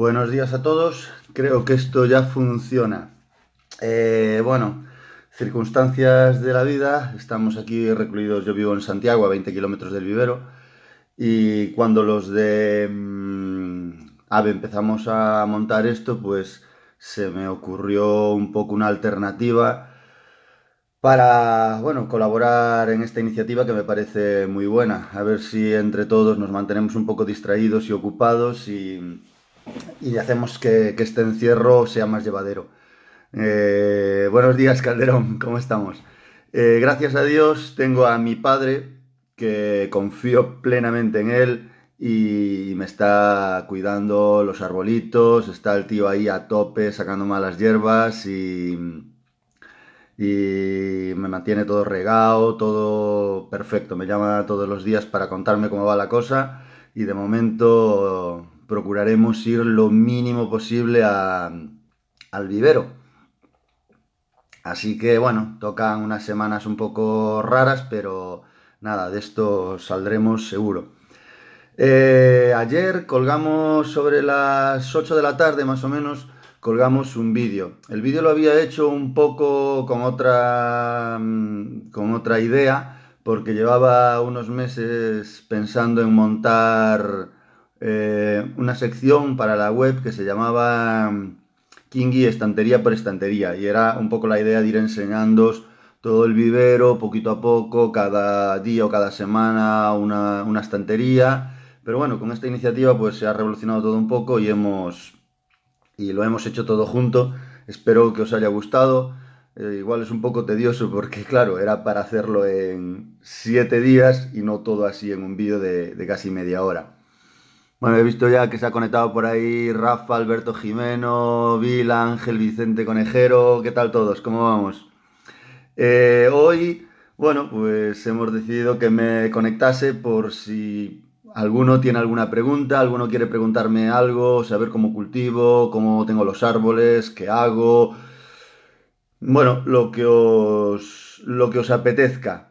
Buenos días a todos, creo que esto ya funciona. Eh, bueno, circunstancias de la vida, estamos aquí recluidos, yo vivo en Santiago, a 20 kilómetros del vivero, y cuando los de mm, AVE empezamos a montar esto, pues se me ocurrió un poco una alternativa para, bueno, colaborar en esta iniciativa que me parece muy buena. A ver si entre todos nos mantenemos un poco distraídos y ocupados y y hacemos que, este encierro sea más llevadero. Eh, buenos días, Calderón, ¿cómo estamos? Eh, gracias a Dios tengo a mi padre, que confío plenamente en él y me está cuidando los arbolitos, está el tío ahí a tope sacando malas hierbas y, y me mantiene todo regado, todo perfecto. Me llama todos los días para contarme cómo va la cosa y de momento procuraremos ir lo mínimo posible al vivero. Así que bueno, tocan unas semanas un poco raras, pero nada, de esto saldremos seguro. Eh, ayer colgamos sobre las 8 de la tarde más o menos, colgamos un vídeo. El vídeo lo había hecho un poco con otra, mm, con otra idea, porque llevaba unos meses pensando en montar eh, una sección para la web que se llamaba mm, Kingi estantería por estantería y era un poco la idea de ir enseñándoos todo el vivero poquito a poco, cada día o cada semana una, estantería. Pero bueno, con esta iniciativa pues se ha revolucionado todo un poco y hemos y lo hemos hecho todo junto. Espero que os haya gustado. Eh, igual es un poco tedioso porque claro, era para hacerlo en 7 días y no todo así en un vídeo de casi media hora. Bueno, he visto ya que se ha conectado por ahí Rafa, Alberto Jimeno, Vila, Ángel, Vicente Conejero. ¿Qué tal todos? ¿Cómo vamos? Eh, hoy, bueno, pues hemos decidido que me conectase por si alguno tiene alguna pregunta, alguno quiere preguntarme algo, saber cómo cultivo, cómo tengo los árboles, qué hago. Bueno, lo que os, lo que os apetezca.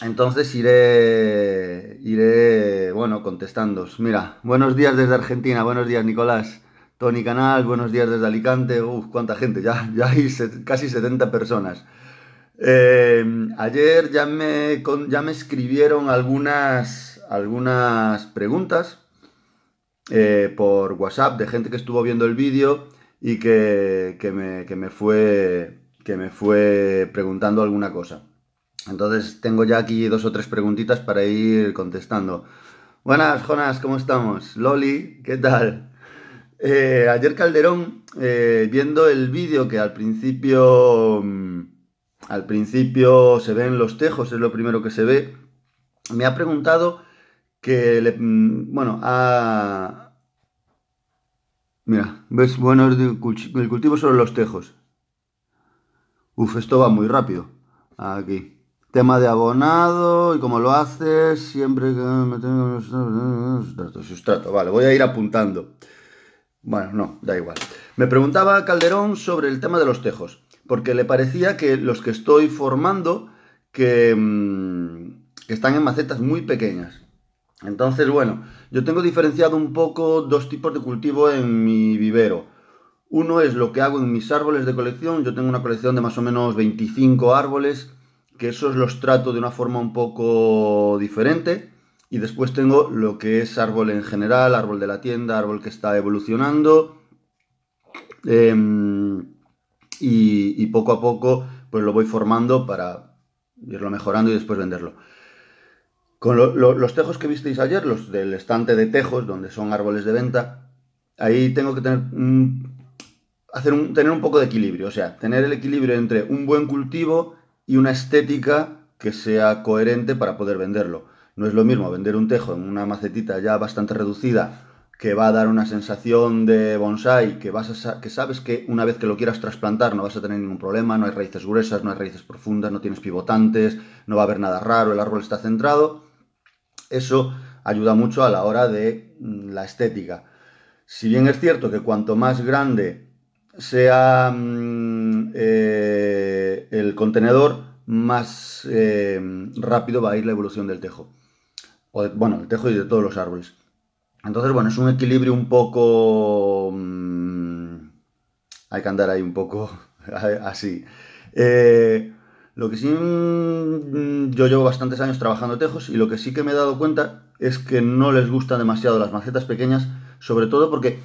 Entonces iré, iré, bueno, contestando. Mira, buenos días desde Argentina, buenos días Nicolás, Tony Canal, buenos días desde Alicante, ¡Uf! cuánta gente, ya, ya hay casi 70 personas. Eh, ayer ya me, ya me escribieron algunas, algunas preguntas eh, por WhatsApp de gente que estuvo viendo el vídeo y que, que, me, que, me fue, que me fue preguntando alguna cosa. Entonces tengo ya aquí dos o tres preguntitas para ir contestando. Buenas, Jonas, ¿cómo estamos? Loli, ¿qué tal? Eh, ayer Calderón, eh, viendo el vídeo que al principio, mm, al principio se ven los tejos, es lo primero que se ve, me ha preguntado que, le, mm, bueno, a... Mira, ves, bueno, el cultivo son los tejos. Uf, esto va muy rápido. Aquí. Tema de abonado y cómo lo haces, siempre que me tengo sustrato, sustrato. Vale, voy a ir apuntando. Bueno, no, da igual. Me preguntaba Calderón sobre el tema de los tejos, porque le parecía que los que estoy formando que, mm, que están en macetas muy pequeñas. Entonces, bueno, yo tengo diferenciado un poco dos tipos de cultivo en mi vivero. Uno es lo que hago en mis árboles de colección. Yo tengo una colección de más o menos 25 árboles que esos los trato de una forma un poco diferente. Y después tengo lo que es árbol en general, árbol de la tienda, árbol que está evolucionando. Em, y, poco a poco pues lo voy formando para irlo mejorando y después venderlo. Con los tejos que visteis ayer, los del estante de tejos, donde son árboles de venta, ahí tengo que tener hacer tener un poco de equilibrio. O sea, tener el equilibrio entre un buen cultivo y una estética que sea coherente para poder venderlo. No es lo mismo vender un tejo en una macetita ya bastante reducida que va a dar una sensación de bonsai, que, vas a, que sabes que una vez que lo quieras trasplantar no vas a tener ningún problema, no hay raíces gruesas, no hay raíces profundas, no tienes pivotantes, no va a haber nada raro, el árbol está centrado. Eso ayuda mucho a la hora de mm, la estética. Si bien es cierto que cuanto más grande sea mm, eh, el contenedor, más eh, rápido va a ir la evolución del tejo. bueno, el tejo y de todos los árboles. Entonces, bueno, es un equilibrio un poco... Mm, hay que andar ahí un poco así. Eh, lo que sí, mm, yo llevo bastantes años trabajando tejos y lo que sí que me he dado cuenta es que no les gustan demasiado las macetas pequeñas, sobre todo porque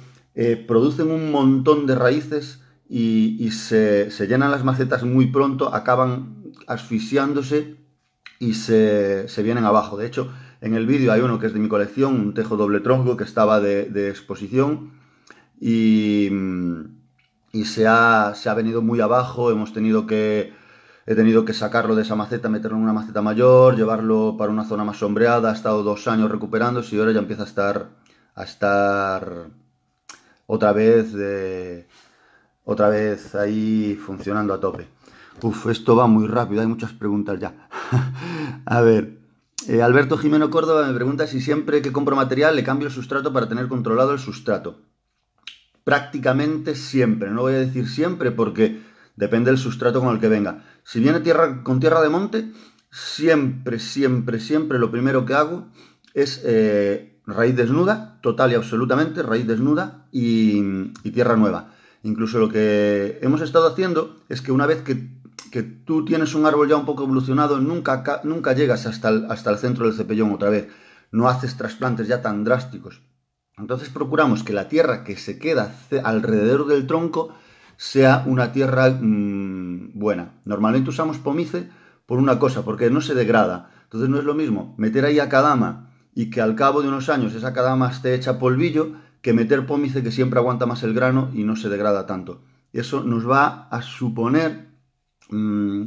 producen un montón de raíces y, se, llenan las macetas muy pronto, acaban asfixiándose y se, vienen abajo. De hecho, en el vídeo hay uno que es de mi colección, un tejo doble tronco que estaba de, exposición y, y se, ha, se, ha, venido muy abajo, hemos tenido que... He tenido que sacarlo de esa maceta, meterlo en una maceta mayor, llevarlo para una zona más sombreada, ha estado dos años recuperándose y ahora ya empieza a estar, a estar otra vez de, otra vez ahí funcionando a tope. Uf, esto va muy rápido, hay muchas preguntas ya. a ver, eh, Alberto Jimeno Córdoba me pregunta si siempre que compro material le cambio el sustrato para tener controlado el sustrato. Prácticamente siempre, no voy a decir siempre porque depende del sustrato con el que venga. Si viene tierra, con tierra de monte, siempre, siempre, siempre lo primero que hago es eh, raíz desnuda, total y absolutamente, raíz desnuda y tierra nueva. Incluso lo que hemos estado haciendo es que una vez que, tú tienes un árbol ya un poco evolucionado, nunca, nunca llegas hasta el, hasta el centro del cepellón otra vez. No haces trasplantes ya tan drásticos. Entonces procuramos que la tierra que se queda alrededor del tronco sea una tierra mm, buena. Normalmente usamos pomice por una cosa, porque no se degrada. Entonces no es lo mismo meter ahí a dama y que al cabo de unos años esa cadama esté hecha polvillo que meter pómice que siempre aguanta más el grano y no se degrada tanto. Eso nos va a suponer mm,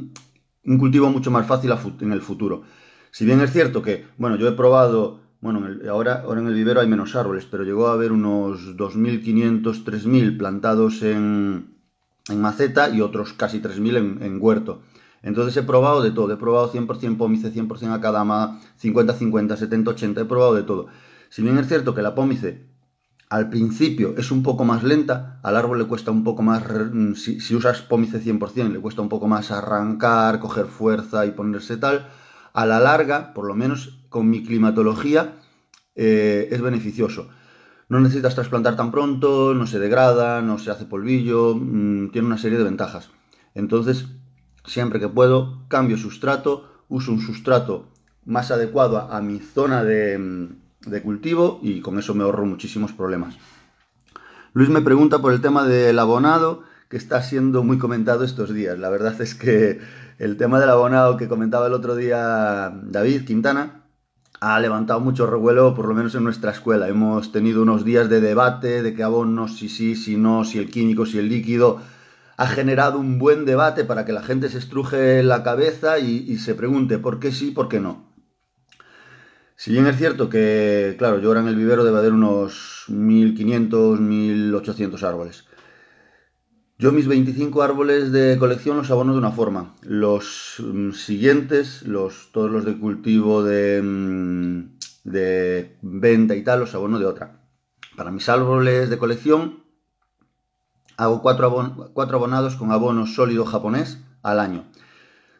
un cultivo mucho más fácil en el futuro. Si bien es cierto que, bueno, yo he probado, bueno, ahora, ahora en el vivero hay menos árboles, pero llegó a haber unos 2.500, 3.000 plantados en, maceta y otros casi 3.000 en, en huerto. Entonces he probado de todo, he probado 100% pómice, 100% acadama, 50-50, 70-80, he probado de todo. Si bien es cierto que la pómice al principio es un poco más lenta, al árbol le cuesta un poco más, mm, si, usas pómice 100%, le cuesta un poco más arrancar, coger fuerza y ponerse tal. A la larga, por lo menos con mi climatología, eh, es beneficioso. No necesitas trasplantar tan pronto, no se degrada, no se hace polvillo, mm, tiene una serie de ventajas. Entonces, siempre que puedo, cambio sustrato, uso un sustrato más adecuado a mi zona de mm, de cultivo y con eso me ahorro muchísimos problemas. Luis me pregunta por el tema del abonado que está siendo muy comentado estos días. La verdad es que el tema del abonado que comentaba el otro día David Quintana ha levantado mucho revuelo, por lo menos en nuestra escuela. Hemos tenido unos días de debate de qué abonos, si sí, si no, si el químico, si el líquido. Ha generado un buen debate para que la gente se estruje la cabeza y, y se pregunte por qué sí, por qué no. Si bien es cierto que, claro, yo ahora en el vivero debe haber unos 1500, 1800 árboles. Yo mis 25 árboles de colección los abono de una forma. Los mm, siguientes, los, todos los de cultivo de, mm, de venta y tal, los abono de otra. Para mis árboles de colección hago cuatro, cuatro abonados con abono sólido japonés al año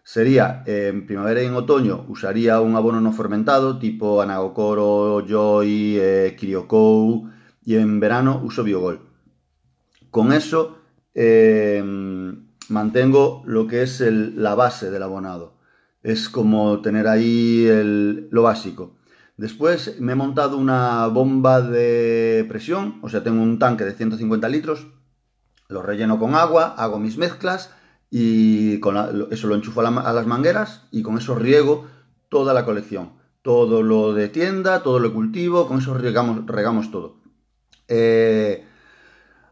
sería eh, en primavera y en otoño usaría un abono no fermentado tipo Anagocoro, Joy, eh, y en verano uso Biogol. Con eso em, mantengo lo que es la base del abonado. Es como tener ahí lo básico. Después me he montado una bomba de presión, o sea, tengo un tanque de 150 litros, lo relleno con agua, hago mis mezclas y eso lo enchufo a, las mangueras y con eso riego toda la colección. Todo lo de tienda, todo lo cultivo, con eso regamos, todo. Eh,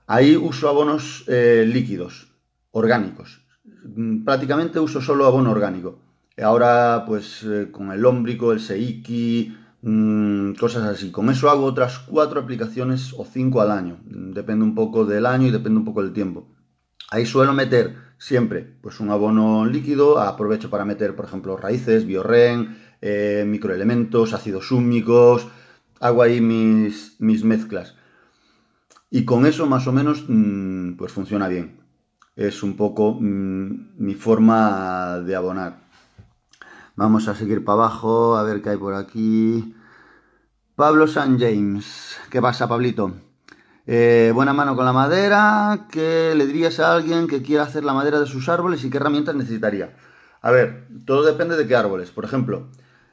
ahí uso abonos eh, líquidos, orgánicos. Mm, prácticamente uso solo abono orgánico. Ahora, pues eh, con el lombrico, el seiki, mm, cosas así. Con eso hago otras cuatro aplicaciones o cinco al año. Depende un poco del año y depende un poco del tiempo. Ahí suelo meter siempre pues un abono líquido, aprovecho para meter, por ejemplo, raíces, biorren, eh, microelementos, ácidos húmicos, hago ahí mis, mezclas. Y con eso más o menos mm, pues funciona bien. Es un poco mm, mi forma de abonar. Vamos a seguir para abajo, a ver qué hay por aquí. Pablo San James. ¿Qué pasa, Pablito? Eh, buena mano con la madera. ¿Qué le dirías a alguien que quiera hacer la madera de sus árboles y qué herramientas necesitaría? A ver, todo depende de qué árboles. Por ejemplo,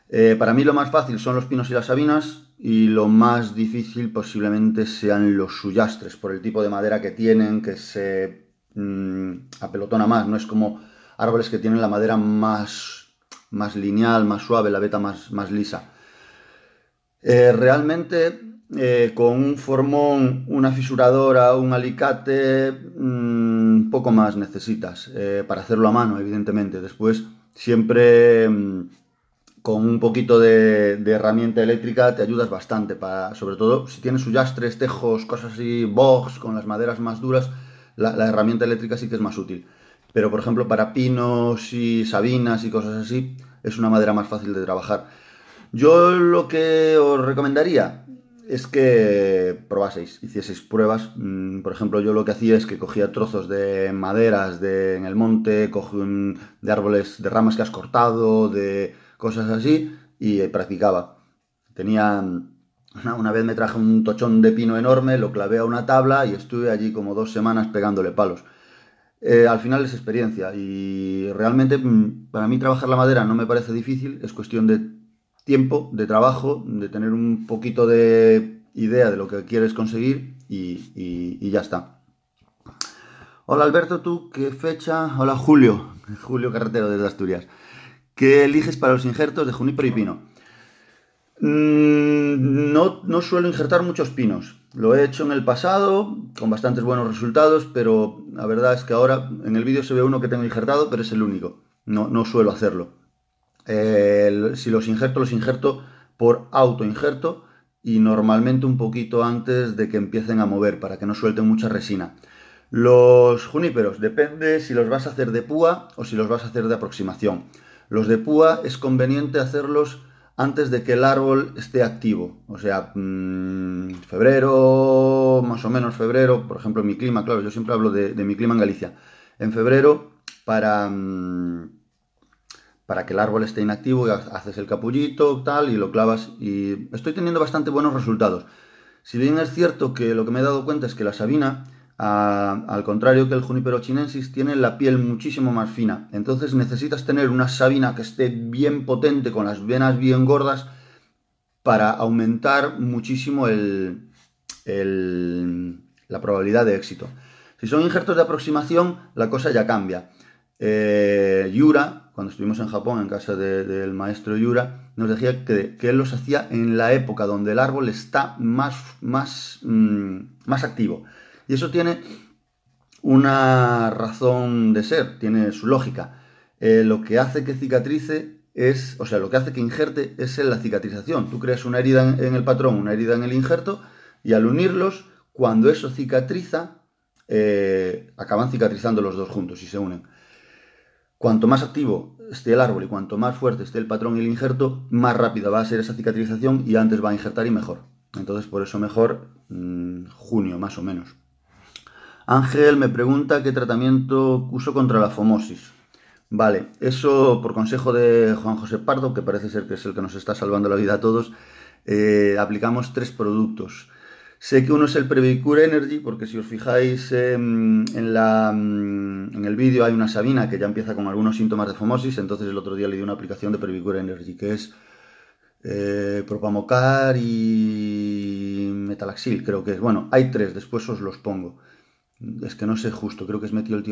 eh, para mí lo más fácil son los pinos y las sabinas y lo más difícil posiblemente sean los suyastres por el tipo de madera que tienen, que se mm, apelotona más. No es como árboles que tienen la madera más, más lineal, más suave, la veta más, más lisa. Eh, realmente eh, con un formón, una fisuradora, un alicate, mm, poco más necesitas eh, para hacerlo a mano, evidentemente. Después, siempre mm, con un poquito de, herramienta eléctrica te ayudas bastante, para, sobre todo si tienes suyastres, tejos, cosas así, bogs con las maderas más duras, la, la herramienta eléctrica sí que es más útil. Pero, por ejemplo, para pinos y sabinas y cosas así, es una madera más fácil de trabajar. Yo lo que os recomendaría, es que probaseis, hicieseis pruebas. Mm, por ejemplo, yo lo que hacía es que cogía trozos de maderas de, en el monte, cogí de árboles, de ramas que has cortado, de cosas así, y eh, practicaba. Tenía mm, una, vez me traje un tochón de pino enorme, lo clavé a una tabla y estuve allí como dos semanas pegándole palos. Eh, al final es experiencia y realmente mm, para mí trabajar la madera no me parece difícil, es cuestión de tiempo de trabajo, de tener un poquito de idea de lo que quieres conseguir y, ya está. Hola Alberto, ¿tú qué fecha? Hola Julio, Julio Carretero desde Asturias. ¿Qué eliges para los injertos de juniper y pino? Mm, no, no, suelo injertar muchos pinos. Lo he hecho en el pasado con bastantes buenos resultados, pero la verdad es que ahora en el vídeo se ve uno que tengo injertado, pero es el único. no suelo hacerlo si los injerto, los injerto por autoinjerto y normalmente un poquito antes de que empiecen a mover para que no suelten mucha resina. Los juníperos, depende si los vas a hacer de púa o si los vas a hacer de aproximación. Los de púa es conveniente hacerlos antes de que el árbol esté activo, o sea, mm, febrero, más o menos febrero, por ejemplo, mi clima, claro, yo siempre hablo de, mi clima en Galicia, en febrero para... Mm, para que el árbol esté inactivo y haces el capullito, tal, y lo clavas. Y estoy teniendo bastante buenos resultados. Si bien es cierto que lo que me he dado cuenta es que la sabina, al contrario que el junipero chinensis, tiene la piel muchísimo más fina. Entonces necesitas tener una sabina que esté bien potente, con las venas bien gordas, para aumentar muchísimo el, la probabilidad de éxito. Si son injertos de aproximación, la cosa ya cambia. Eh, Yura, cuando estuvimos en Japón, en casa del maestro Yura, nos decía que, él los hacía en la época donde el árbol está más, más, mm, más activo. Y eso tiene una razón de ser, tiene su lógica. Eh, lo que hace que cicatrice es, o sea, lo que hace que injerte es en la cicatrización. Tú creas una herida en, el patrón, una herida en el injerto, y al unirlos, cuando eso cicatriza, eh, acaban cicatrizando los dos juntos y se unen. Cuanto más activo esté el árbol y cuanto más fuerte esté el patrón y el injerto, más rápida va a ser esa cicatrización y antes va a injertar y mejor. Entonces, por eso mejor mm, junio, más o menos. Ángel me pregunta qué tratamiento uso contra la fomosis. Vale, eso por consejo de Juan José Pardo, que parece ser que es el que nos está salvando la vida a todos, eh, aplicamos tres productos. Sé que uno es el Previcure Energy, porque si os fijáis em, en, la, em, en el vídeo hay una Sabina que ya empieza con algunos síntomas de fomosis, entonces el otro día le di una aplicación de Previcure Energy, que es eh, Propamocar y Metalaxil, creo que es. Bueno, hay tres, después os los pongo. Es que no sé justo, creo que es metido el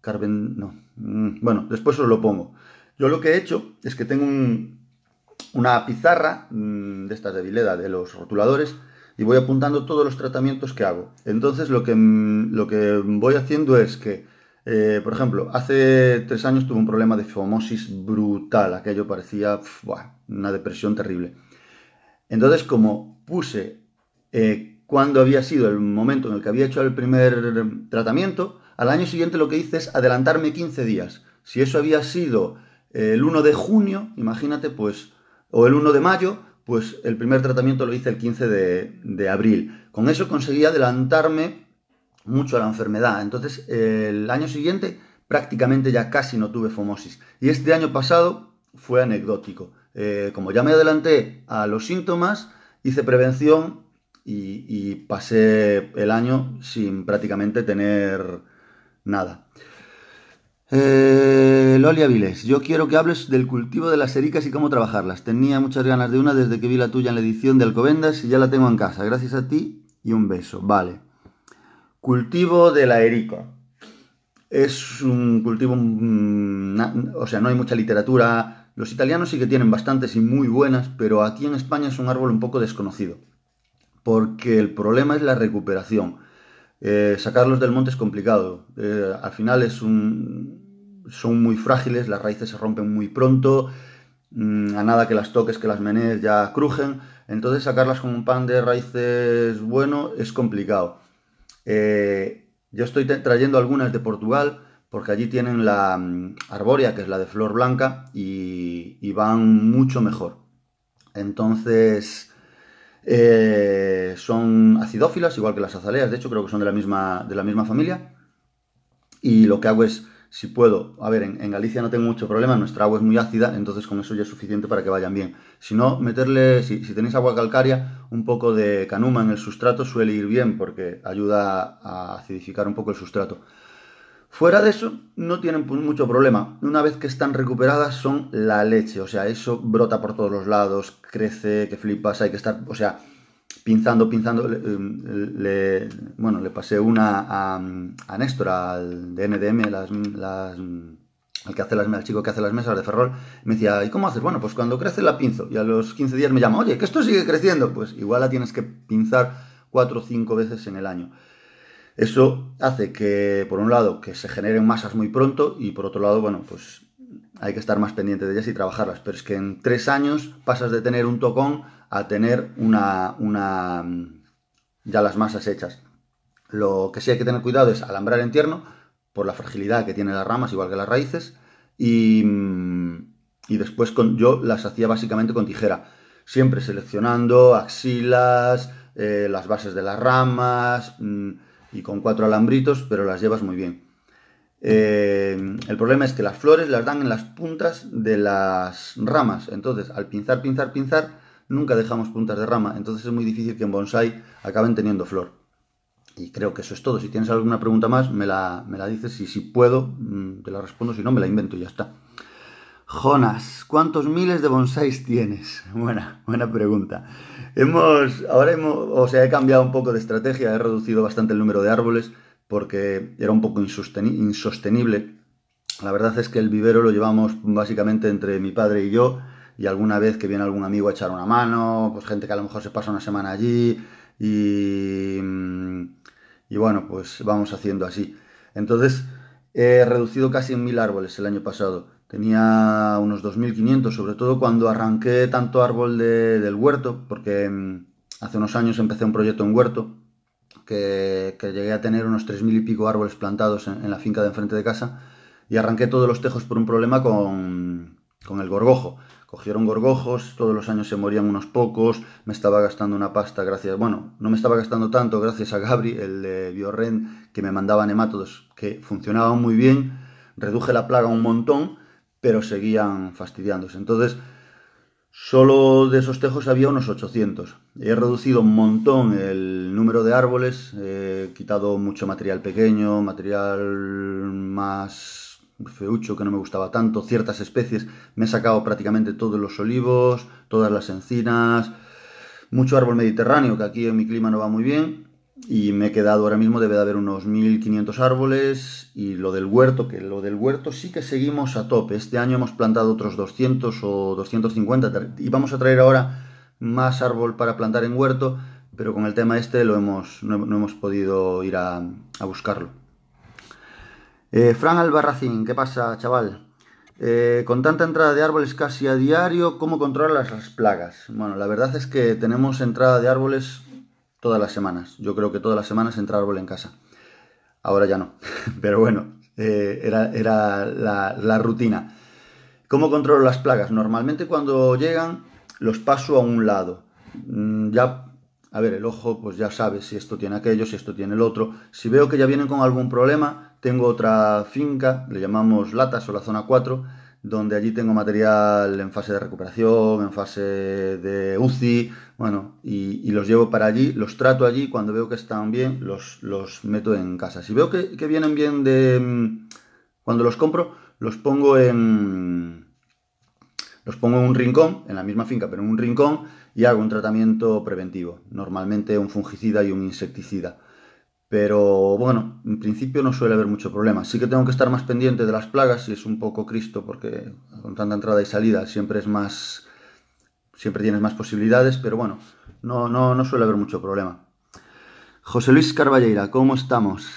carben... no. Mm, bueno, después os lo pongo. Yo lo que he hecho es que tengo un, una pizarra mm, de estas de de los rotuladores, y voy apuntando todos los tratamientos que hago. Entonces lo que, mm, lo que voy haciendo es que, eh, por ejemplo, hace tres años tuve un problema de fomosis brutal, aquello parecía una depresión terrible. Entonces como puse eh, cuando había sido el momento en el que había hecho el primer tratamiento, al año siguiente lo que hice es adelantarme 15 días. Si eso había sido eh, el 1 de junio, imagínate, pues o el 1 de mayo, pues el primer tratamiento lo hice el 15 de, abril. Con eso conseguí adelantarme mucho a la enfermedad. Entonces, el año siguiente prácticamente ya casi no tuve fomosis. Y este año pasado fue anecdótico. Eh, como ya me adelanté a los síntomas, hice prevención y pasé el año sin prácticamente tener nada. Eh, Lolia Viles, yo quiero que hables del cultivo de las ericas y cómo trabajarlas. Tenía muchas ganas de una desde que vi la tuya en la edición de Alcobendas y ya la tengo en casa. Gracias a ti y un beso. Vale. Cultivo de la erica. Es un cultivo... Mm, o sea, no hay mucha literatura. Los italianos sí que tienen bastantes y muy buenas, pero aquí en España es un árbol un poco desconocido. Porque el problema es la recuperación. Eh, sacarlos del monte es complicado. Eh, al final es un, son muy frágiles, las raíces se rompen muy pronto, mm, a nada que las toques, que las menees ya crujen, entonces sacarlas con un pan de raíces bueno es complicado. Eh, yo estoy trayendo algunas de Portugal porque allí tienen la mm, arbórea, que es la de flor blanca, y, van mucho mejor. Entonces, eh, son acidófilas, igual que las azaleas, de hecho creo que son de la misma, de la misma familia. Y lo que hago es si puedo, a ver, en, Galicia no tengo mucho problema, nuestra agua es muy ácida, entonces con eso ya es suficiente para que vayan bien. Si no, meterle, si, si tenéis agua calcárea, un poco de canuma en el sustrato suele ir bien porque ayuda a acidificar un poco el sustrato. Fuera de eso, no tienen pues mucho problema. Una vez que están recuperadas, son la leche. O sea, eso brota por todos los lados, crece, que flipas, hay que estar. O sea, pinzando, pinzando, em, le, bueno, le pasé una a, Néstor, al de NDM, las, que hace las, chico que hace las mesas de Ferrol, me decía, ¿y cómo haces? Bueno, pues cuando crece la pinzo. Y a los 15 días me llama, oye, que esto sigue creciendo. Pues igual la tienes que pinzar cuatro o cinco veces en el año. Eso hace que, por un lado, que se generen masas muy pronto y por otro lado, bueno, pues hay que estar más pendiente de ellas y trabajarlas. Pero es que en tres años pasas de tener un tocón a tener una, una mm, ya las masas hechas. Lo que sí hay que tener cuidado es alambrar en tierno por la fragilidad que tienen las ramas, igual que las raíces, y, mm, y después con, yo las hacía básicamente con tijera, siempre seleccionando axilas, eh, las bases de las ramas mm, y con cuatro alambritos, pero las llevas muy bien. Eh, el problema es que las flores las dan en las puntas de las ramas, entonces al pinzar, pinzar, pinzar, nunca dejamos puntas de rama, entonces es muy difícil que en bonsai acaben teniendo flor. Y creo que eso es todo. Si tienes alguna pregunta más, me la, me la dices y si puedo, mm, te la respondo, si no, me la invento y ya está. Jonas, ¿cuántos miles de bonsáis tienes? Buena, buena pregunta. Hemos, ahora hemos, o sea, he cambiado un poco de estrategia, he reducido bastante el número de árboles porque era un poco insostenible. La verdad es que el vivero lo llevamos básicamente entre mi padre y yo y alguna vez que viene algún amigo a echar una mano, pues gente que a lo mejor se pasa una semana allí y, mm, bueno, pues vamos haciendo así. Entonces he reducido casi en mil árboles el año pasado. Tenía unos 2.500, sobre todo cuando arranqué tanto árbol del huerto, porque mm, hace unos años empecé un proyecto en huerto, que, llegué a tener unos 3.000 y pico árboles plantados en, en la finca de enfrente de casa, y arranqué todos los tejos por un problema con, con el gorgojo. Cogieron gorgojos, todos los años se morían unos pocos, me estaba gastando una pasta gracias, bueno, no me estaba gastando tanto gracias a Gabri, el de Biorren, que me mandaba nematodos que funcionaban muy bien, reduje la plaga un montón, pero seguían fastidiándose. Entonces, solo de esos tejos había unos 800. He reducido un montón el número de árboles, he quitado mucho material pequeño, material más feucho que no me gustaba tanto, ciertas especies. Me he sacado prácticamente todos los olivos, todas las encinas, mucho árbol mediterráneo, que aquí en mi clima no va muy bien. Y me he quedado ahora mismo, debe de haber unos 1500 árboles. Y lo del huerto, que lo del huerto sí que seguimos a tope. Este año hemos plantado otros 200 o 250. Y vamos a traer ahora más árbol para plantar en huerto, pero con el tema este lo hemos, no, hemos podido ir a buscarlo. Eh, Fran Albarracín, ¿qué pasa, chaval? Eh, con tanta entrada de árboles casi a diario, ¿cómo controlas las plagas? Bueno, la verdad es que tenemos entrada de árboles todas las semanas. Yo creo que todas las semanas entra árbol en casa. Ahora ya no, pero bueno, eh, era, la, la, rutina. ¿Cómo controlo las plagas? Normalmente cuando llegan los paso a un lado. Mm, ya, a ver, el ojo pues ya sabe si esto tiene aquello, si esto tiene el otro. Si veo que ya vienen con algún problema, tengo otra finca, le llamamos Latas o la zona 4, donde allí tengo material en fase de recuperación, en fase de UCI, bueno, y, los llevo para allí, los trato allí, cuando veo que están bien, los, meto en casa. Si veo que, que, vienen bien de... Mm, cuando los compro, los pongo en... Los pongo en un rincón, en la misma finca, pero en un rincón, y hago un tratamiento preventivo, normalmente un fungicida y un insecticida. Pero bueno, en principio no suele haber mucho problema. Sí que tengo que estar más pendiente de las plagas y es un poco Cristo porque con tanta entrada y salida siempre es más siempre tienes más posibilidades, pero bueno, no no no suele haber mucho problema. José Luis Carballeira, ¿cómo estamos?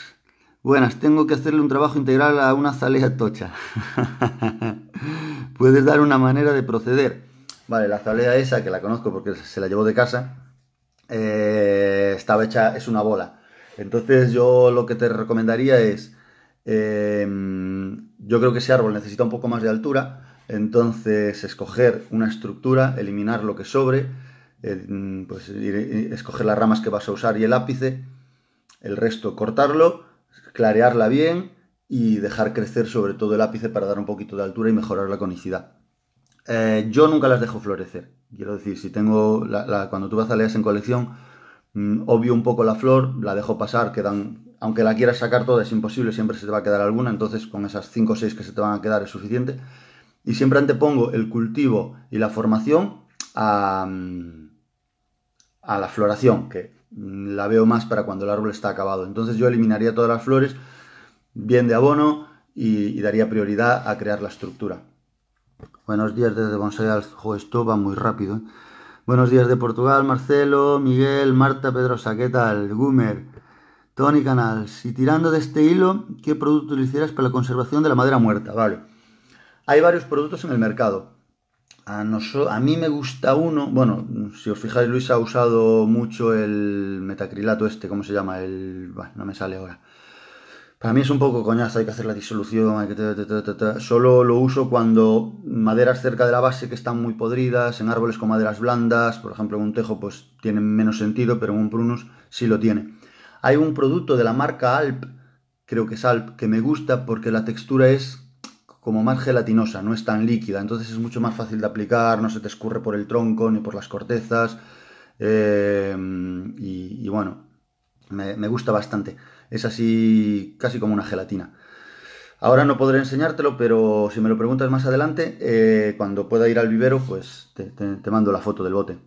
Buenas, tengo que hacerle un trabajo integral a una azalea tocha. Puedes dar una manera de proceder. Vale, la azalea esa, que la conozco porque se la llevó de casa, eh, estaba hecha, es una bola entonces yo lo que te recomendaría es, em, yo creo que ese árbol necesita un poco más de altura, entonces escoger una estructura, eliminar lo que sobre, eh, pues escoger las ramas que vas a usar y el ápice, el resto cortarlo, clarearla bien y dejar crecer sobre todo el ápice para dar un poquito de altura y mejorar la conicidad. Eh, yo nunca las dejo florecer. Quiero decir, si tengo cuando tú vas a leas en colección, Mm, obvio un poco la flor, la dejo pasar, quedan, aunque la quieras sacar toda es imposible, siempre se te va a quedar alguna, entonces con esas 5 o 6 que se te van a quedar es suficiente. Y siempre antepongo el cultivo y la formación a, mm, la floración, que mm, la veo más para cuando el árbol está acabado. Entonces yo eliminaría todas las flores, bien de abono, y, daría prioridad a crear la estructura. Buenos días desde Bonsai al Esto va muy rápido. ¿eh? Buenos días de Portugal, Marcelo, Miguel, Marta Pedro, ¿qué tal? Gumer, Tony Canals. Y tirando de este hilo, ¿qué producto utilizarás para la conservación de la madera muerta? Vale. Hay varios productos en el mercado. A, a mí me gusta uno, bueno, si os fijáis, Luis ha usado mucho el metacrilato este, ¿cómo se llama? El, no me sale ahora. Para mí es un poco coñazo, hay que hacer la disolución, Solo lo uso cuando maderas cerca de la base que están muy podridas, en árboles con maderas blandas, por ejemplo en un tejo pues tiene menos sentido, pero en un prunus sí lo tiene. Hay un producto de la marca Alp, creo que es Alp, que me gusta porque la textura es como más gelatinosa, no es tan líquida, entonces es mucho más fácil de aplicar, no se te escurre por el tronco ni por las cortezas. Eh, y, bueno, me gusta bastante es así casi como una gelatina. Ahora no podré enseñártelo, pero si me lo preguntas más adelante, eh, cuando pueda ir al vivero, pues te, mando la foto del bote.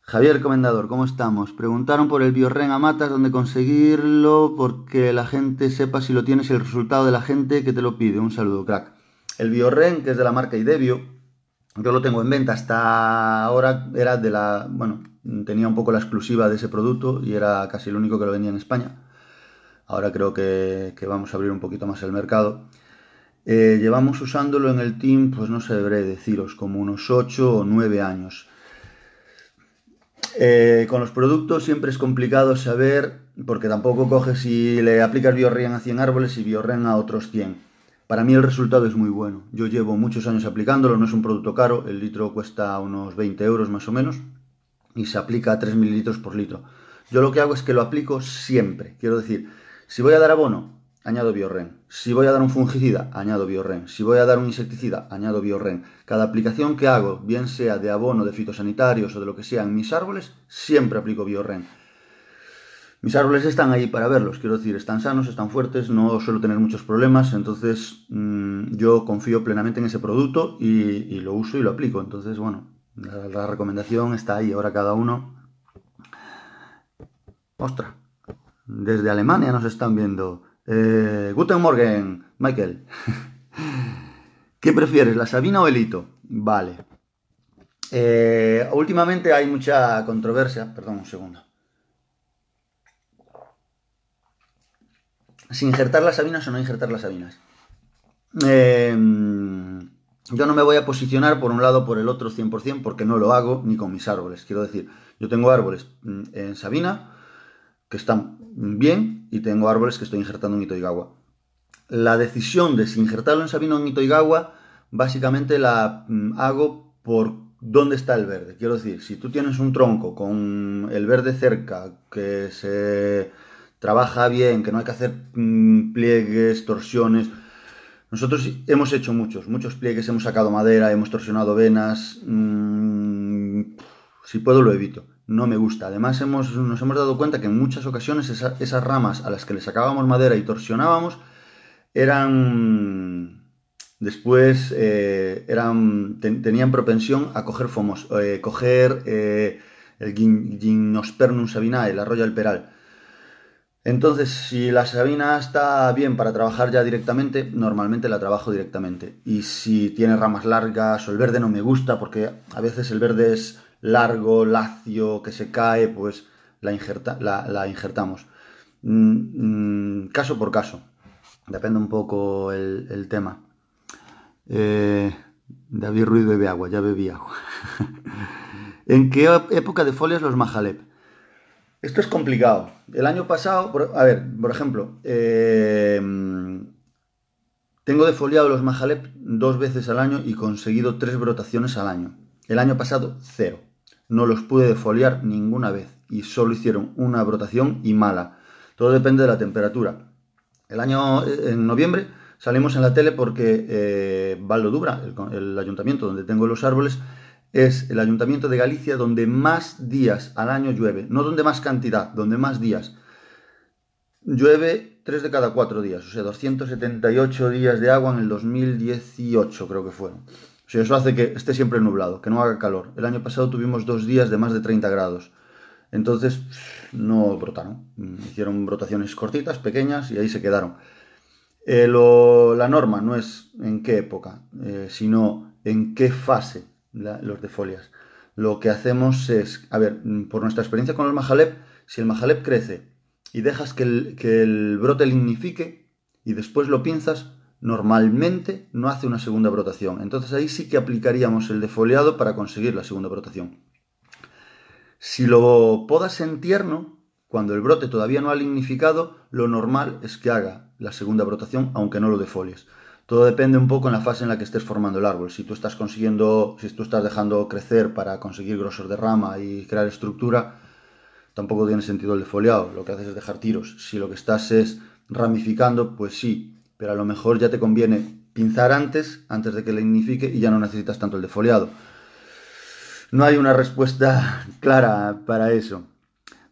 Javier Comendador, ¿cómo estamos? Preguntaron por el biorren a matas, dónde conseguirlo, porque la gente sepa si lo tienes y el resultado de la gente que te lo pide. Un saludo, crack. El biorren, que es de la marca Idebio yo lo tengo en venta hasta ahora, era de la, bueno, tenía un poco la exclusiva de ese producto y era casi el único que lo vendía en España ahora creo que, vamos a abrir un poquito más el mercado. Eh, llevamos usándolo en el team, pues no sabré deciros, como unos 8 o 9 años. Eh, con los productos siempre es complicado saber, porque tampoco coges y le aplicas BioRen a 100 árboles y BioRen a otros 100. Para mí el resultado es muy bueno. Yo llevo muchos años aplicándolo, no es un producto caro, el litro cuesta unos 20 euros más o menos y se aplica a 3 mililitros por litro. Yo lo que hago es que lo aplico siempre. Quiero decir, si voy a dar abono, añado Biorren. Si voy a dar un fungicida, añado Biorren. Si voy a dar un insecticida, añado Biorren. Cada aplicación que hago, bien sea de abono, de fitosanitarios o de lo que sea en mis árboles, siempre aplico Biorren. Mis árboles están ahí para verlos, quiero decir, están sanos, están fuertes, no suelo tener muchos problemas, entonces mm, yo confío plenamente en ese producto y, lo uso y lo aplico. Entonces, bueno, la, la recomendación está ahí, ahora cada uno. Ostras. Desde Alemania nos están viendo. Eh, guten Morgen, Michael. ¿Qué prefieres, la Sabina o el Hito? Vale. Eh, últimamente hay mucha controversia. Perdón, un segundo. Si injertar las sabinas o no injertar las sabinas. Em, yo no me voy a posicionar por un lado o por el otro 100% porque no lo hago ni con mis árboles. Quiero decir, yo tengo árboles mm, en sabina están bien y tengo árboles que estoy injertando en Itoigawa. La decisión de si injertarlo en Sabino o en Itoigawa, básicamente la mm, hago por dónde está el verde. Quiero decir, si tú tienes un tronco con el verde cerca, que se trabaja bien, que no hay que hacer mm, pliegues, torsiones. Nosotros hemos hecho muchos, muchos pliegues, hemos sacado madera, hemos torsionado venas. Mm, si puedo, lo evito no me gusta. Además, nos hemos dado cuenta que en muchas ocasiones esas ramas a las que le sacábamos madera y torsionábamos eran después eh, eran, tenían propensión a coger fomos, eh, coger eh, el ginospernum sabinae, la roya del peral. Entonces, si la sabina está bien para trabajar ya directamente, normalmente la trabajo directamente. Y si tiene ramas largas o el verde no me gusta, porque a veces el verde es largo, lacio, que se cae, pues la, injerta, la, injertamos. Mm, mm, caso por caso. Depende un poco el, tema. Eh, David Ruiz bebe agua, ya bebí agua. ¿En qué época de folias los majalep? Esto es complicado. El año pasado, a ver, por ejemplo, eh, tengo defoliado los majalep dos veces al año y conseguido tres brotaciones al año. El año pasado, cero no los pude defoliar ninguna vez y solo hicieron una brotación y mala. Todo depende de la temperatura. El año eh, en noviembre salimos en la tele porque Valdo eh, Dubra, el, el ayuntamiento donde tengo los árboles, es el ayuntamiento de Galicia donde más días al año llueve, no donde más cantidad, donde más días. Llueve 3 de cada 4 días, o sea, 278 días de agua en el 2018 creo que fueron eso hace que esté siempre nublado, que no haga calor. El año pasado tuvimos dos días de más de 30 grados. Entonces no brotaron. Hicieron brotaciones cortitas, pequeñas, y ahí se quedaron. Eh, la norma no es en qué época, eh, sino en qué fase los de folias. Lo que hacemos es, a ver, por nuestra experiencia con el majalep, si el majalep crece y dejas que el, que el brote lignifique y después lo pinzas, normalmente no hace una segunda brotación. Entonces ahí sí que aplicaríamos el defoliado para conseguir la segunda brotación. Si lo podas en tierno, cuando el brote todavía no ha lignificado, lo normal es que haga la segunda brotación aunque no lo defolies. Todo depende un poco en la fase en la que estés formando el árbol. Si tú estás consiguiendo, si tú estás dejando crecer para conseguir grosor de rama y crear estructura, tampoco tiene sentido el defoliado. Lo que haces es dejar tiros. Si lo que estás es ramificando, pues sí, pero a lo mejor ya te conviene pinzar antes, antes de que le ignifique y ya no necesitas tanto el defoliado. No hay una respuesta clara para eso.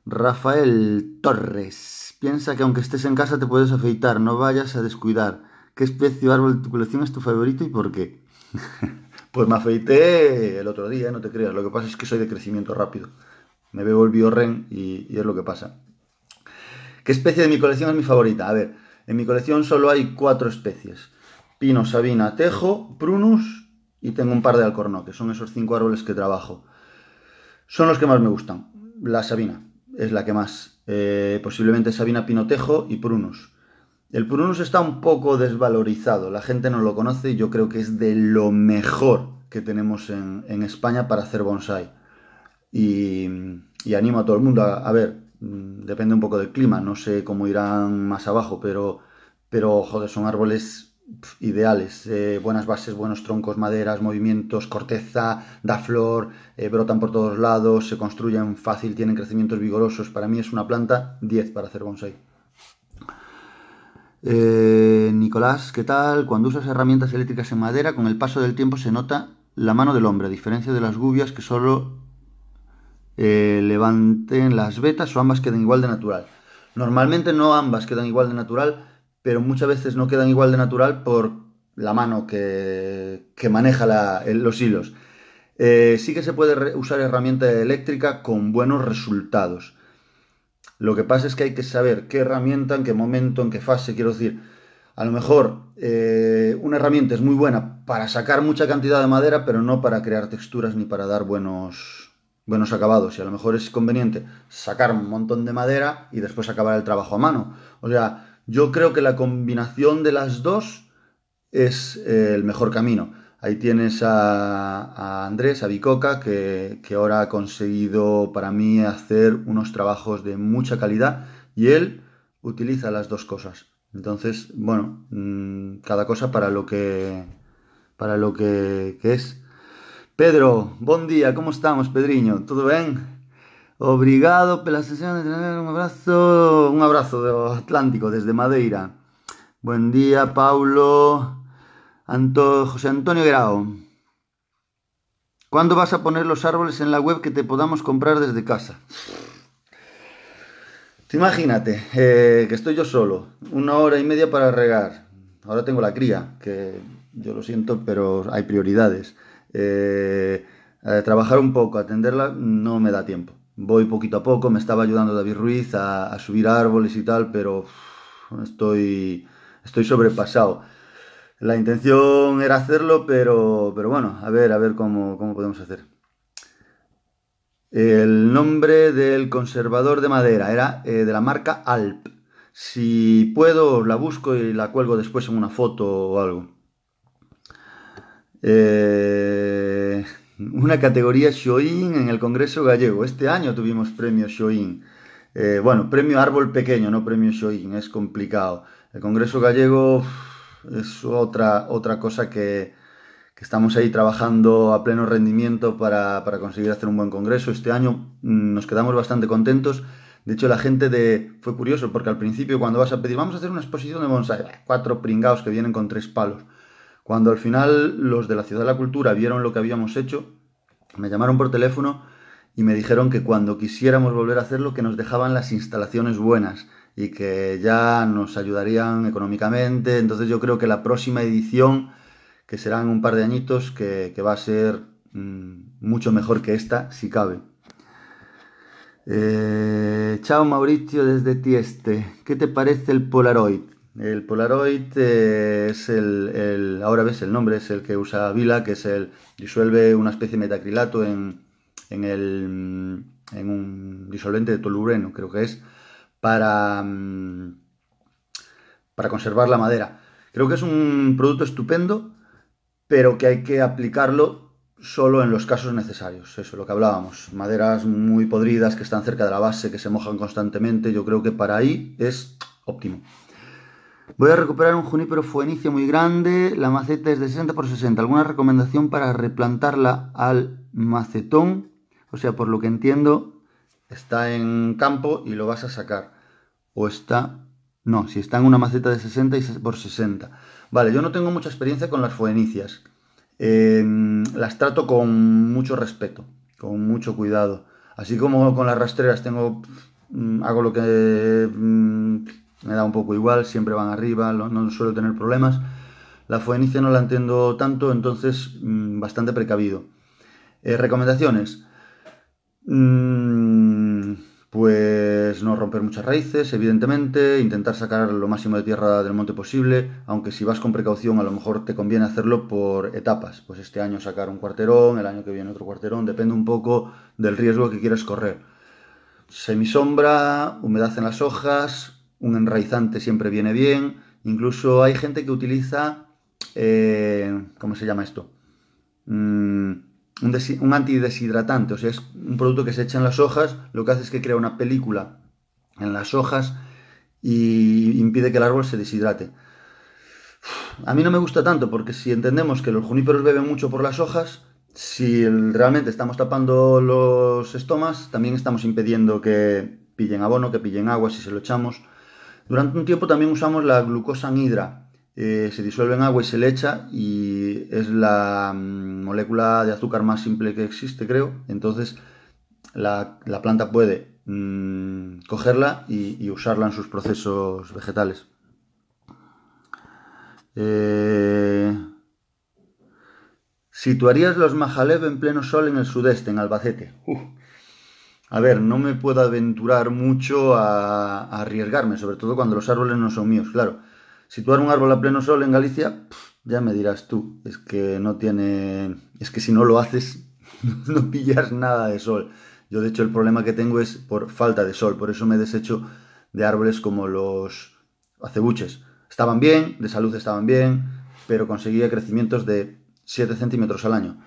Rafael Torres. Piensa que aunque estés en casa te puedes afeitar, no vayas a descuidar. ¿Qué especie o árbol de tu colección es tu favorito y por qué? pues me afeité el otro día, no te creas. Lo que pasa es que soy de crecimiento rápido. Me veo el biorren y es lo que pasa. ¿Qué especie de mi colección es mi favorita? A ver, en mi colección solo hay cuatro especies. Pino, Sabina, Tejo, Prunus y tengo un par de alcornoques. Son esos cinco árboles que trabajo. Son los que más me gustan. La Sabina es la que más. Eh, posiblemente Sabina, Pino, Tejo y Prunus. El Prunus está un poco desvalorizado. La gente no lo conoce y yo creo que es de lo mejor que tenemos en, España para hacer bonsai. Y, animo a todo el mundo a ver, Mm, depende un poco del clima, no sé cómo irán más abajo, pero, pero joder, son árboles ideales, eh, buenas bases, buenos troncos, maderas, movimientos, corteza, da flor, eh, brotan por todos lados, se construyen fácil, tienen crecimientos vigorosos. Para mí es una planta 10 para hacer bonsai. Eh, Nicolás, ¿qué tal? Cuando usas herramientas eléctricas en madera, con el paso del tiempo se nota la mano del hombre, a diferencia de las gubias que solo eh, levanten las vetas o ambas quedan igual de natural. Normalmente no ambas quedan igual de natural, pero muchas veces no quedan igual de natural por la mano que, maneja los hilos. Eh, sí que se puede usar herramienta eléctrica con buenos resultados. Lo que pasa es que hay que saber qué herramienta, en qué momento, en qué fase, quiero decir. A lo mejor eh, una herramienta es muy buena para sacar mucha cantidad de madera, pero no para crear texturas ni para dar buenos, buenos acabados y a lo mejor es conveniente sacar un montón de madera y después acabar el trabajo a mano. O sea, yo creo que la combinación de las dos es eh, el mejor camino. Ahí tienes a, Andrés, a Bicoca, que, ahora ha conseguido para mí hacer unos trabajos de mucha calidad y él utiliza las dos cosas. Entonces, bueno, mm, cada cosa para lo que, para lo que es. Pedro, buen día, ¿Cómo estamos, Pedriño? Todo bien? Obrigado la sesión de tener un abrazo, un abrazo de Atlántico desde Madeira. Buen día, Paulo. Anto, José Antonio Grao. ¿Cuándo vas a poner los árboles en la web que te podamos comprar desde casa? imagínate eh, que estoy yo solo, una hora y media para regar. Ahora tengo la cría, que yo lo siento, pero hay prioridades. Eh, trabajar un poco, atenderla, no me da tiempo. Voy poquito a poco, me estaba ayudando David Ruiz a, subir árboles y tal, pero estoy, estoy sobrepasado. La intención era hacerlo, pero, pero bueno, a ver, a ver cómo, podemos hacer. El nombre del conservador de madera era eh, de la marca Alp. Si puedo, la busco y la cuelgo después en una foto o algo. Eh, una categoría Shoin en el Congreso Gallego. Este año tuvimos premio Shoin. Eh, bueno, premio árbol pequeño, no premio Shoin, es complicado. El Congreso Gallego es otra, otra cosa que, estamos ahí trabajando a pleno rendimiento para, conseguir hacer un buen congreso. Este año mm, nos quedamos bastante contentos. De hecho, la gente de... fue curioso porque al principio cuando vas a pedir, vamos a hacer una exposición de bonsai, cuatro pringados que vienen con tres palos. Cuando al final los de la Ciudad de la Cultura vieron lo que habíamos hecho, me llamaron por teléfono y me dijeron que cuando quisiéramos volver a hacerlo, que nos dejaban las instalaciones buenas y que ya nos ayudarían económicamente. Entonces yo creo que la próxima edición, que serán un par de añitos, que, va a ser mm, mucho mejor que esta, si cabe. Eh, chao Mauricio desde Tieste. ¿Qué te parece el Polaroid? El Polaroid eh, es el, ahora ves el nombre, es el que usa Vila, que es el, disuelve una especie de metacrilato en, en, el, mm, un disolvente de tolureno, creo que es, para, mm, para conservar la madera. Creo que es un producto estupendo, pero que hay que aplicarlo solo en los casos necesarios. Eso, lo que hablábamos. Maderas muy podridas que están cerca de la base, que se mojan constantemente, yo creo que para ahí es óptimo. Voy a recuperar un junípero fuenicio muy grande. La maceta es de 60 por 60. ¿Alguna recomendación para replantarla al macetón? O sea, por lo que entiendo, está en campo y lo vas a sacar. O está... No, si está en una maceta de 60 x 60. Vale, yo no tengo mucha experiencia con las fuenicias. Em, las trato con mucho respeto, con mucho cuidado. Así como con las rastreras tengo... Mm, hago lo que mm, me da un poco igual, siempre van arriba, no, suelo tener problemas. La Fuenicia no la entiendo tanto, entonces mm, bastante precavido. Eh, recomendaciones. Mm, pues no romper muchas raíces, evidentemente, intentar sacar lo máximo de tierra del monte posible, aunque si vas con precaución a lo mejor te conviene hacerlo por etapas, pues este año sacar un cuarterón, el año que viene otro cuarterón, depende un poco del riesgo que quieras correr. Semisombra, humedad en las hojas, un enraizante siempre viene bien. Incluso hay gente que utiliza, eh, ¿cómo se llama esto? Mm, un, antideshidratante, o sea, es un producto que se echa en las hojas, lo que hace es que crea una película en las hojas y impide que el árbol se deshidrate. a mí no me gusta tanto porque si entendemos que los juníperos beben mucho por las hojas, si realmente estamos tapando los estomas, también estamos impidiendo que pillen abono, que pillen agua si se lo echamos. Durante un tiempo también usamos la glucosa anhidra. Eh, se disuelve en agua y se le echa y es la mm, molécula de azúcar más simple que existe, creo. Entonces la, planta puede mm, cogerla y, usarla en sus procesos vegetales. Eh, situarías los majaleb en pleno sol en el sudeste, en Albacete a ver, no me puedo aventurar mucho a, arriesgarme, sobre todo cuando los árboles no son míos, claro. Situar un árbol a pleno sol en Galicia, ya me dirás tú, es que no tiene, es que si no lo haces, no pillas nada de sol. Yo de hecho el problema que tengo es por falta de sol, por eso me desecho de árboles como los acebuches. Estaban bien, de salud estaban bien, pero conseguía crecimientos de 7 centímetros al año.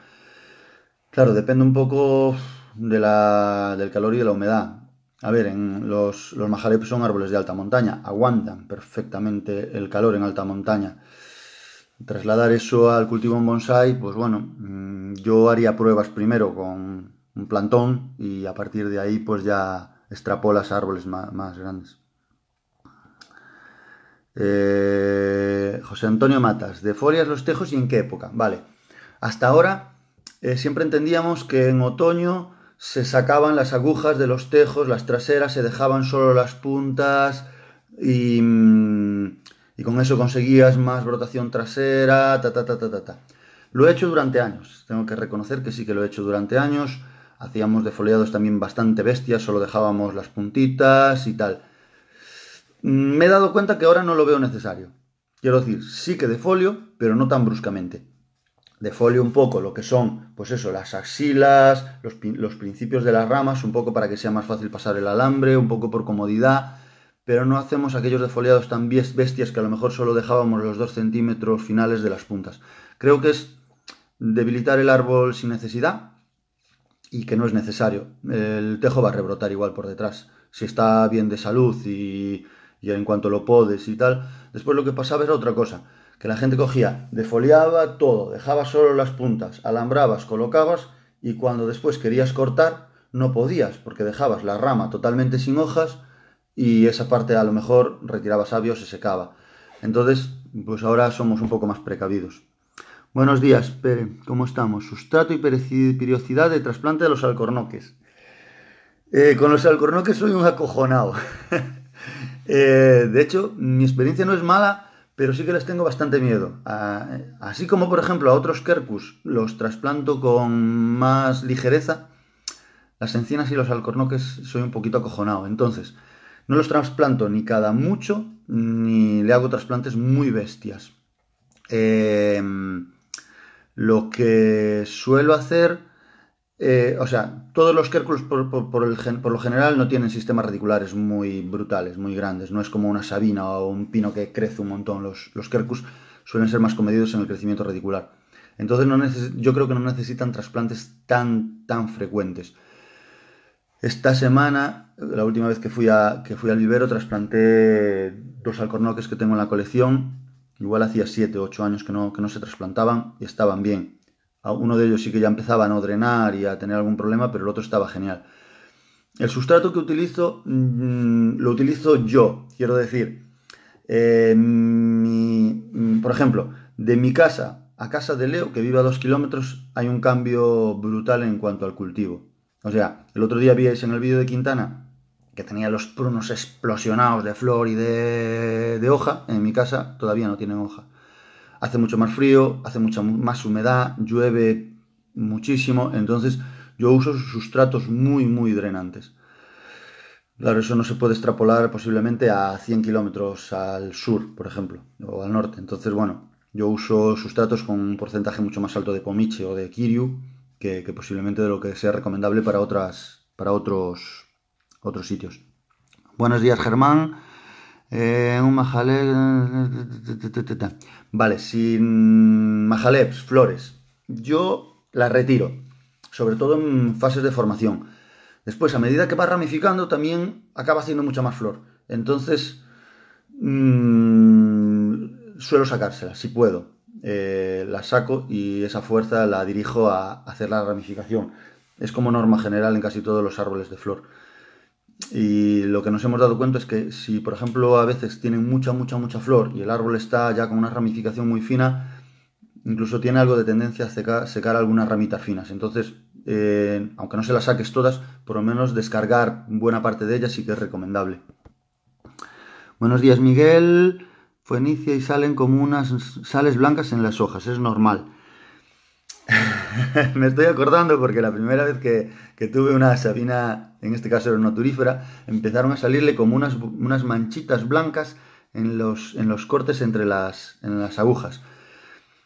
Claro, depende un poco de la, del calor y de la humedad. A ver, en los, los son árboles de alta montaña, aguantan perfectamente el calor en alta montaña. Trasladar eso al cultivo en bonsai, pues bueno, mm, yo haría pruebas primero con un plantón y a partir de ahí pues ya extrapolas las árboles más, grandes. Eh, José Antonio Matas, ¿de folias los tejos y en qué época? Vale, hasta ahora eh, siempre entendíamos que en otoño se sacaban las agujas de los tejos, las traseras, se dejaban solo las puntas mm, y, con eso conseguías más brotación trasera, ta, ta, ta, ta, ta, ta. Lo he hecho durante años, tengo que reconocer que sí que lo he hecho durante años, hacíamos defoliados también bastante bestias, solo dejábamos las puntitas y tal. Mm, me he dado cuenta que ahora no lo veo necesario. Quiero decir, sí que defolio, pero no tan bruscamente defolio un poco lo que son, pues eso, las axilas, los, los, principios de las ramas, un poco para que sea más fácil pasar el alambre, un poco por comodidad, pero no hacemos aquellos defoliados tan bestias que a lo mejor solo dejábamos los dos centímetros finales de las puntas. Creo que es debilitar el árbol sin necesidad y que no es necesario. El tejo va a rebrotar igual por detrás, si está bien de salud y, y en cuanto lo podes y tal. Después lo que pasaba era otra cosa que la gente cogía, defoliaba todo, dejaba solo las puntas, alambrabas, colocabas y cuando después querías cortar no podías porque dejabas la rama totalmente sin hojas y esa parte a lo mejor retiraba sabios, se secaba. Entonces, pues ahora somos un poco más precavidos. Buenos días, Pere, ¿cómo estamos? Sustrato y periodicidad de trasplante de los alcornoques. Eh, con los alcornoques soy un acojonado. Eh, de hecho, mi experiencia no es mala pero sí que les tengo bastante miedo. así como, por ejemplo, a otros Kerkus los trasplanto con más ligereza, las encinas y los alcornoques soy un poquito acojonado. Entonces, no los trasplanto ni cada mucho, ni le hago trasplantes muy bestias. Em, lo que suelo hacer eh, o sea, todos los quercus por, por, lo general no tienen sistemas radiculares muy brutales, muy grandes. No es como una sabina o un pino que crece un montón. Los, los suelen ser más comedidos en el crecimiento radicular. Entonces no yo creo que no necesitan trasplantes tan, tan frecuentes. Esta semana, la última vez que fui, que fui al vivero, trasplanté dos alcornoques que tengo en la colección. Igual hacía 7 o 8 años que que no se trasplantaban y estaban bien. Uno de ellos sí que ya empezaba a no drenar y a tener algún problema, pero el otro estaba genial. El sustrato que utilizo mm, lo utilizo yo, quiero decir. Eh, mm, por ejemplo, de mi casa a casa de Leo, que vive a dos kilómetros, hay un cambio brutal en cuanto al cultivo. O sea, el otro día viéis en el vídeo de Quintana que tenía los prunos explosionados de flor y de, de hoja. En mi casa todavía no tienen hoja hace mucho más frío, hace mucha más humedad, llueve muchísimo, entonces yo uso sustratos muy, muy drenantes. Claro, eso no se puede extrapolar posiblemente a 100 kilómetros al sur, por ejemplo, o al norte. Entonces, bueno, yo uso sustratos con un porcentaje mucho más alto de pomiche o de kiryu que, que posiblemente de lo que sea recomendable para, otras, para otros, otros sitios. Buenos días, Germán un majaleb. Vale, sin majalebs, flores. Yo las retiro, sobre todo en fases de formación. Después, a medida que va ramificando, también acaba haciendo mucha más flor. Entonces, suelo sacársela, si puedo. la saco y esa fuerza la dirijo a hacer la ramificación. Es como norma general en casi todos los árboles de flor. Y lo que nos hemos dado cuenta es que si, por ejemplo, a veces tienen mucha, mucha, mucha flor y el árbol está ya con una ramificación muy fina, incluso tiene algo de tendencia a secar, algunas ramitas finas. Entonces, eh, aunque no se las saques todas, por lo menos descargar buena parte de ellas sí que es recomendable. Buenos días, Miguel. Fuenicia y salen como unas sales blancas en las hojas, es normal. me estoy acordando porque la primera vez que, tuve una sabina, en este caso era una turífera, empezaron a salirle como unas, manchitas blancas en los, cortes entre las, en las agujas.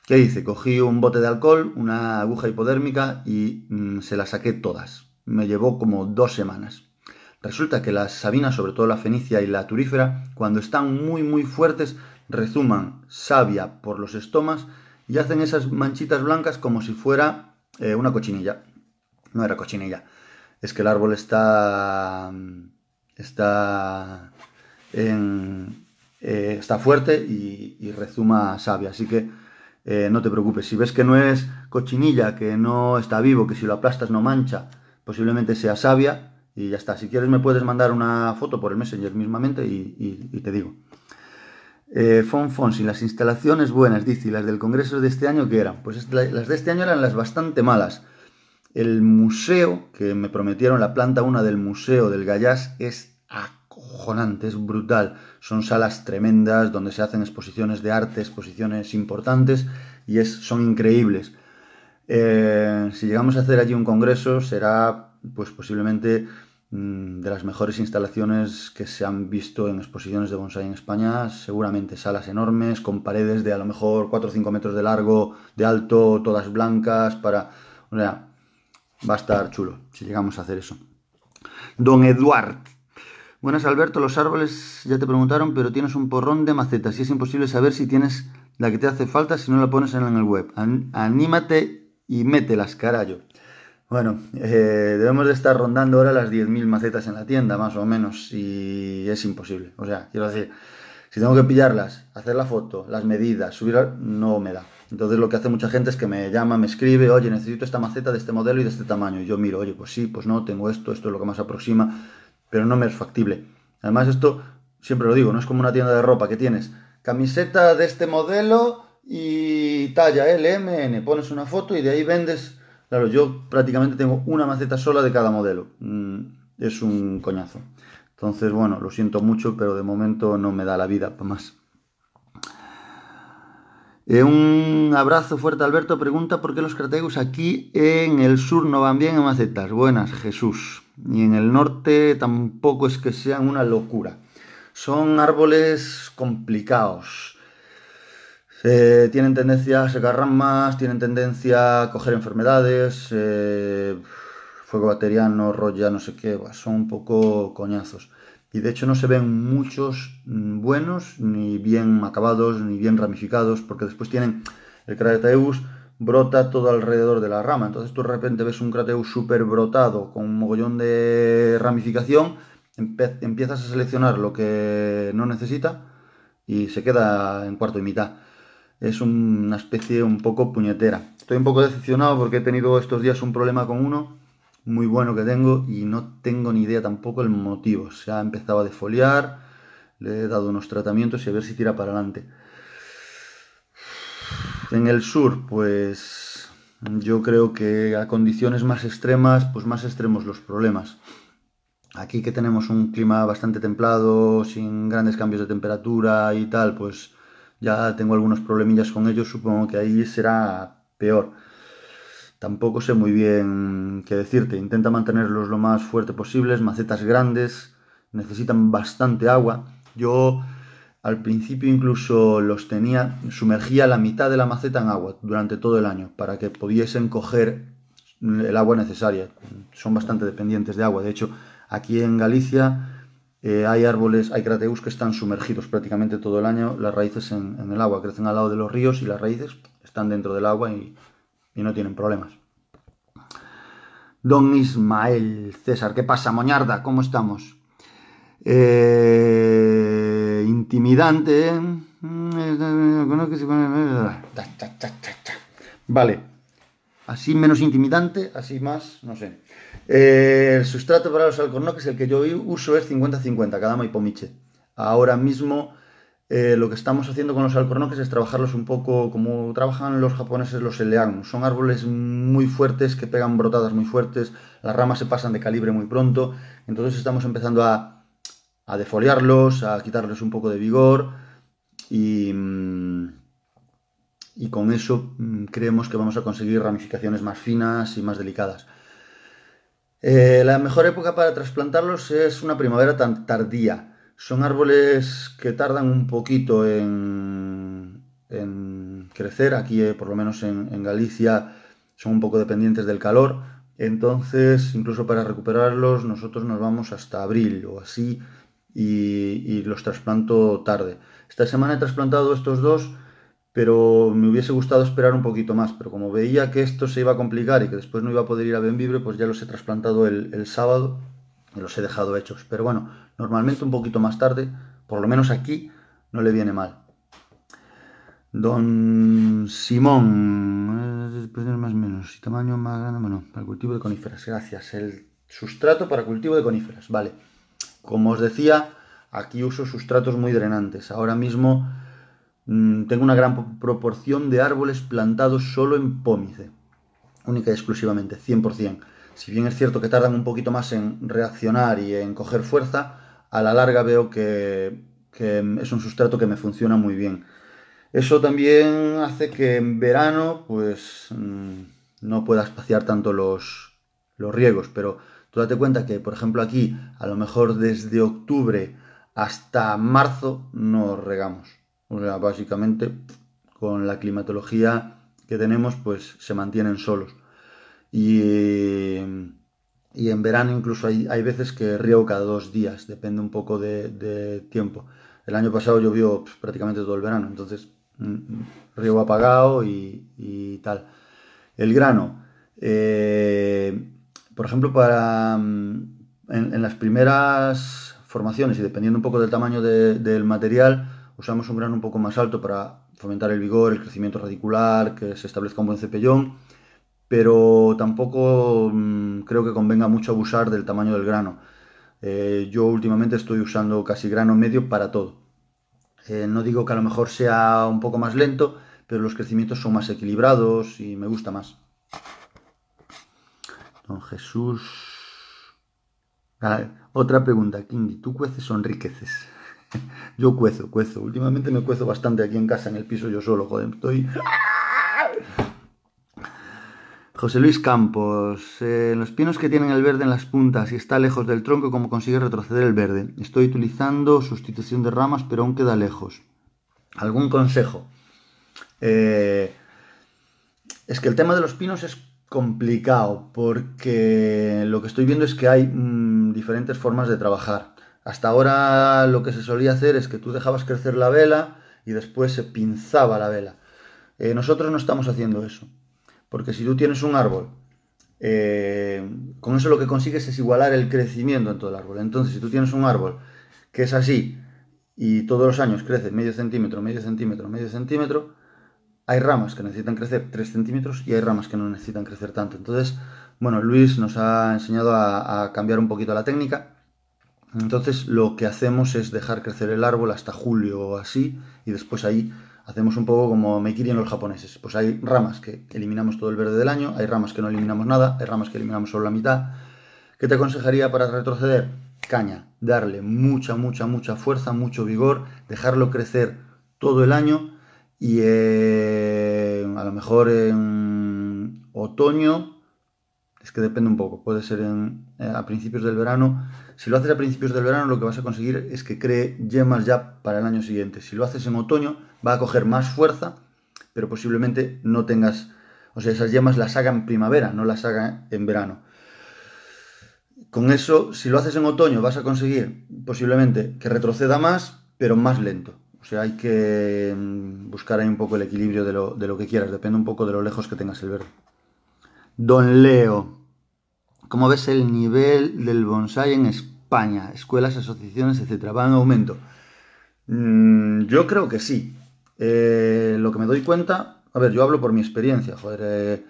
¿Qué hice? Cogí un bote de alcohol, una aguja hipodérmica y mm, se las saqué todas. Me llevó como dos semanas. Resulta que las sabinas, sobre todo la fenicia y la turífera, cuando están muy muy fuertes, rezuman savia por los estomas y hacen esas manchitas blancas como si fuera eh, una cochinilla. No era cochinilla. Es que el árbol está. está. En, eh, está fuerte y, rezuma savia. Así que eh, no te preocupes. Si ves que no es cochinilla, que no está vivo, que si lo aplastas no mancha, posiblemente sea savia y ya está. Si quieres me puedes mandar una foto por el Messenger mismamente y te digo. Eh, Fon Fonsi, las instalaciones buenas, dice, y las del Congreso de este año, ¿qué eran? Pues las de este año eran las bastante malas. El museo, que me prometieron la planta 1 del Museo del Gallás, es acojonante, es brutal. Son salas tremendas donde se hacen exposiciones de arte, exposiciones importantes, y es, son increíbles. Eh, si llegamos a hacer allí un congreso, será pues posiblemente Mm, de las mejores instalaciones que se han visto en exposiciones de bonsai en España, seguramente salas enormes, con paredes de a lo mejor 4 o 5 metros de largo, de alto, todas blancas, para... O sea, va a estar chulo si llegamos a hacer eso. Don Eduard. Buenas Alberto, los árboles ya te preguntaron, pero tienes un porrón de macetas y es imposible saber si tienes la que te hace falta si no la pones en el web. Anímate y mételas, carayo. Bueno, eh, debemos de estar rondando ahora las 10.000 macetas en la tienda, más o menos, y es imposible. O sea, quiero decir, si tengo que pillarlas, hacer la foto, las medidas, subir, no me da. Entonces lo que hace mucha gente es que me llama, me escribe, oye, necesito esta maceta de este modelo y de este tamaño. Y yo miro, oye, pues sí, pues no, tengo esto, esto es lo que más aproxima, pero no me es factible. Además esto, siempre lo digo, no es como una tienda de ropa que tienes camiseta de este modelo y talla L, M, N, pones una foto y de ahí vendes Claro, yo prácticamente tengo una maceta sola de cada modelo. Mm, es un coñazo. Entonces, bueno, lo siento mucho, pero de momento no me da la vida para más. Eh, un abrazo fuerte, Alberto. Pregunta por qué los crategus aquí en el sur no van bien en macetas. Buenas, Jesús. Y en el norte tampoco es que sean una locura. Son árboles complicados, eh, tienen tendencia a secar ramas, tienen tendencia a coger enfermedades, eh, fuego bacteriano, roya, no sé qué, son un poco coñazos. Y de hecho no se ven muchos mm, buenos, ni bien acabados, ni bien ramificados, porque después tienen el Crateus brota todo alrededor de la rama. Entonces tú de repente ves un Crateus súper brotado con un mogollón de ramificación, empiezas a seleccionar lo que no necesita y se queda en cuarto y mitad es una especie un poco puñetera. Estoy un poco decepcionado porque he tenido estos días un problema con uno, muy bueno que tengo, y no tengo ni idea tampoco el motivo. Se ha empezado a defoliar, le he dado unos tratamientos y a ver si tira para adelante. En el sur, pues yo creo que a condiciones más extremas, pues más extremos los problemas. Aquí que tenemos un clima bastante templado, sin grandes cambios de temperatura y tal, pues ya tengo algunos problemillas con ellos, supongo que ahí será peor. Tampoco sé muy bien qué decirte. Intenta mantenerlos lo más fuerte posibles, macetas grandes, necesitan bastante agua. Yo al principio incluso los tenía, sumergía la mitad de la maceta en agua durante todo el año para que pudiesen coger el agua necesaria. Son bastante dependientes de agua. De hecho, aquí en Galicia eh, hay árboles, hay crateús que están sumergidos prácticamente todo el año, las raíces en, el agua, crecen al lado de los ríos y las raíces están dentro del agua y, no tienen problemas. Don Ismael César, ¿qué pasa, Moñarda? ¿Cómo estamos? Eh, intimidante. Vale. Así menos intimidante, así más, no sé. Eh, el sustrato para los alcornoques, el que yo uso es 50-50, cada y Ahora mismo eh, lo que estamos haciendo con los alcornoques es trabajarlos un poco como trabajan los japoneses los eleagnus. Son árboles muy fuertes que pegan brotadas muy fuertes, las ramas se pasan de calibre muy pronto, entonces estamos empezando a, defoliarlos, a quitarles un poco de vigor y mm, con eso mm, creemos que vamos a conseguir ramificaciones más finas y más delicadas. Eh, la mejor época para trasplantarlos es una primavera tan tardía. Son árboles que tardan un poquito en, en crecer. Aquí, eh, por lo menos en, Galicia, son un poco dependientes del calor. Entonces, incluso para recuperarlos, nosotros nos vamos hasta abril o así y, y, los trasplanto tarde. Esta semana he trasplantado estos dos pero me hubiese gustado esperar un poquito más. Pero como veía que esto se iba a complicar y que después no iba a poder ir a Benvibre, pues ya los he trasplantado el, sábado y los he dejado hechos. Pero bueno, normalmente un poquito más tarde, por lo menos aquí, no le viene mal. Don Simón, eh, más o menos, y tamaño más grande, bueno, para cultivo de coníferas, gracias. El sustrato para cultivo de coníferas, vale. Como os decía, aquí uso sustratos muy drenantes. Ahora mismo Mm, tengo una gran proporción de árboles plantados solo en pómice, única y exclusivamente, 100%. Si bien es cierto que tardan un poquito más en reaccionar y en coger fuerza, a la larga veo que, es un sustrato que me funciona muy bien. Eso también hace que en verano pues mm, no pueda espaciar tanto los, los riegos, pero tú date cuenta que, por ejemplo, aquí a lo mejor desde octubre hasta marzo no regamos o básicamente con la climatología que tenemos, pues se mantienen solos. Y, y en verano incluso hay, veces que riego cada dos días, depende un poco de, tiempo. El año pasado llovió pues, prácticamente todo el verano, entonces mm, mm, riego apagado y, tal. El grano, eh, por ejemplo, para mm, en, las primeras formaciones y dependiendo un poco del tamaño del material, usamos un grano un poco más alto para fomentar el vigor, el crecimiento radicular, que se establezca un buen cepellón, pero tampoco mm, creo que convenga mucho abusar del tamaño del grano. Eh, yo últimamente estoy usando casi grano medio para todo. Eh, no digo que a lo mejor sea un poco más lento, pero los crecimientos son más equilibrados y me gusta más. Don Jesús. Ah, otra pregunta, Kindy. ¿Tú cueces o enriqueces? Yo cuezo, cuezo. Últimamente me cuezo bastante aquí en casa, en el piso, yo solo, joder, estoy... José Luis Campos, eh, los pinos que tienen el verde en las puntas y está lejos del tronco, ¿cómo consigue retroceder el verde? Estoy utilizando sustitución de ramas, pero aún queda lejos. ¿Algún consejo? Eh, es que el tema de los pinos es complicado porque lo que estoy viendo es que hay mm, diferentes formas de trabajar. Hasta ahora lo que se solía hacer es que tú dejabas crecer la vela y después se pinzaba la vela. Eh, nosotros no estamos haciendo eso, porque si tú tienes un árbol, eh, con eso lo que consigues es igualar el crecimiento en todo el árbol. Entonces, si tú tienes un árbol que es así y todos los años crece medio centímetro, medio centímetro, medio centímetro, hay ramas que necesitan crecer 3 centímetros y hay ramas que no necesitan crecer tanto. Entonces, bueno, Luis nos ha enseñado a cambiar un poquito la técnica entonces lo que hacemos es dejar crecer el árbol hasta julio o así, y después ahí hacemos un poco como me en los japoneses. Pues hay ramas que eliminamos todo el verde del año, hay ramas que no eliminamos nada, hay ramas que eliminamos solo la mitad. ¿Qué te aconsejaría para retroceder? Caña, darle mucha, mucha, mucha fuerza, mucho vigor, dejarlo crecer todo el año y eh, a lo mejor en otoño es que depende un poco. Puede ser eh, a principios del verano. Si lo haces a principios del verano, lo que vas a conseguir es que cree yemas ya para el año siguiente. Si lo haces en otoño, va a coger más fuerza, pero posiblemente no tengas... O sea, esas yemas las haga en primavera, no las haga en verano. Con eso, si lo haces en otoño, vas a conseguir posiblemente que retroceda más, pero más lento. O sea, hay que mm, buscar ahí un poco el equilibrio de lo, de lo que quieras. Depende un poco de lo lejos que tengas el verde. Don Leo. ¿Cómo ves el nivel del bonsai en España? Escuelas, asociaciones, etcétera. ¿Va en aumento? Mm, yo creo que sí. Eh, lo que me doy cuenta, a ver, yo hablo por mi experiencia, joder. Eh,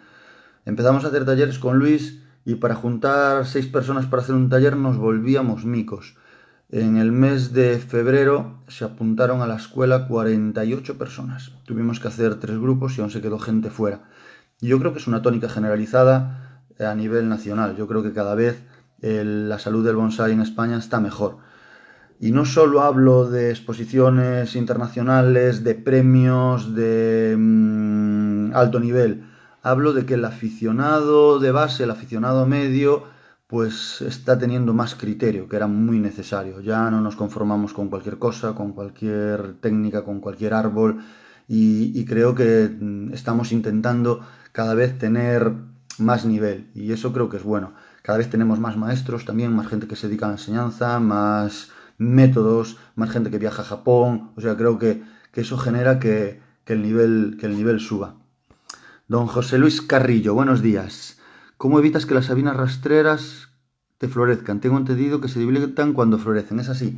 empezamos a hacer talleres con Luis y para juntar seis personas para hacer un taller nos volvíamos micos. En el mes de febrero se apuntaron a la escuela 48 personas. Tuvimos que hacer tres grupos y aún se quedó gente fuera. Yo creo que es una tónica generalizada eh, a nivel nacional. Yo creo que cada vez la salud del bonsai en España está mejor. Y no solo hablo de exposiciones internacionales, de premios, de mm, alto nivel. Hablo de que el aficionado de base, el aficionado medio, pues está teniendo más criterio, que era muy necesario. Ya no nos conformamos con cualquier cosa, con cualquier técnica, con cualquier árbol. y creo que mm, estamos intentando cada vez tener más nivel y eso creo que es bueno. Cada vez tenemos más maestros también, más gente que se dedica a la enseñanza, más métodos, más gente que viaja a Japón, o sea, creo que, eso genera que, el nivel, que el nivel suba. Don José Luis Carrillo, buenos días. ¿Cómo evitas que las sabinas rastreras te florezcan? Tengo entendido que se debilitan cuando florecen, es así.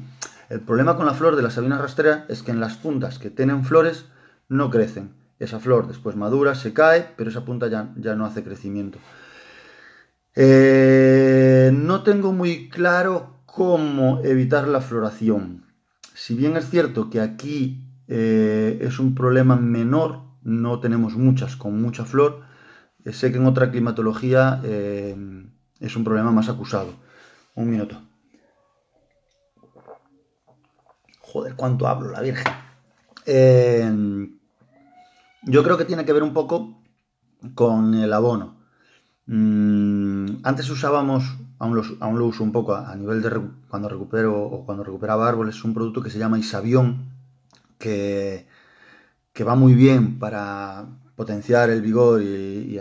El problema con la flor de la sabina rastrera es que en las puntas que tienen flores no crecen esa flor después madura, se cae, pero esa punta ya, ya no hace crecimiento. Eh, no tengo muy claro cómo evitar la floración. Si bien es cierto que aquí eh, es un problema menor, no tenemos muchas con mucha flor, eh, sé que en otra climatología es un problema más acusado. Un minuto. Joder, cuánto hablo, la Virgen. Yo creo que tiene que ver un poco con el abono. Mm, antes usábamos, aún lo, uso un poco a, nivel de cuando recupero o cuando recuperaba árboles, un producto que se llama Isabión, que, que va muy bien para potenciar el vigor y,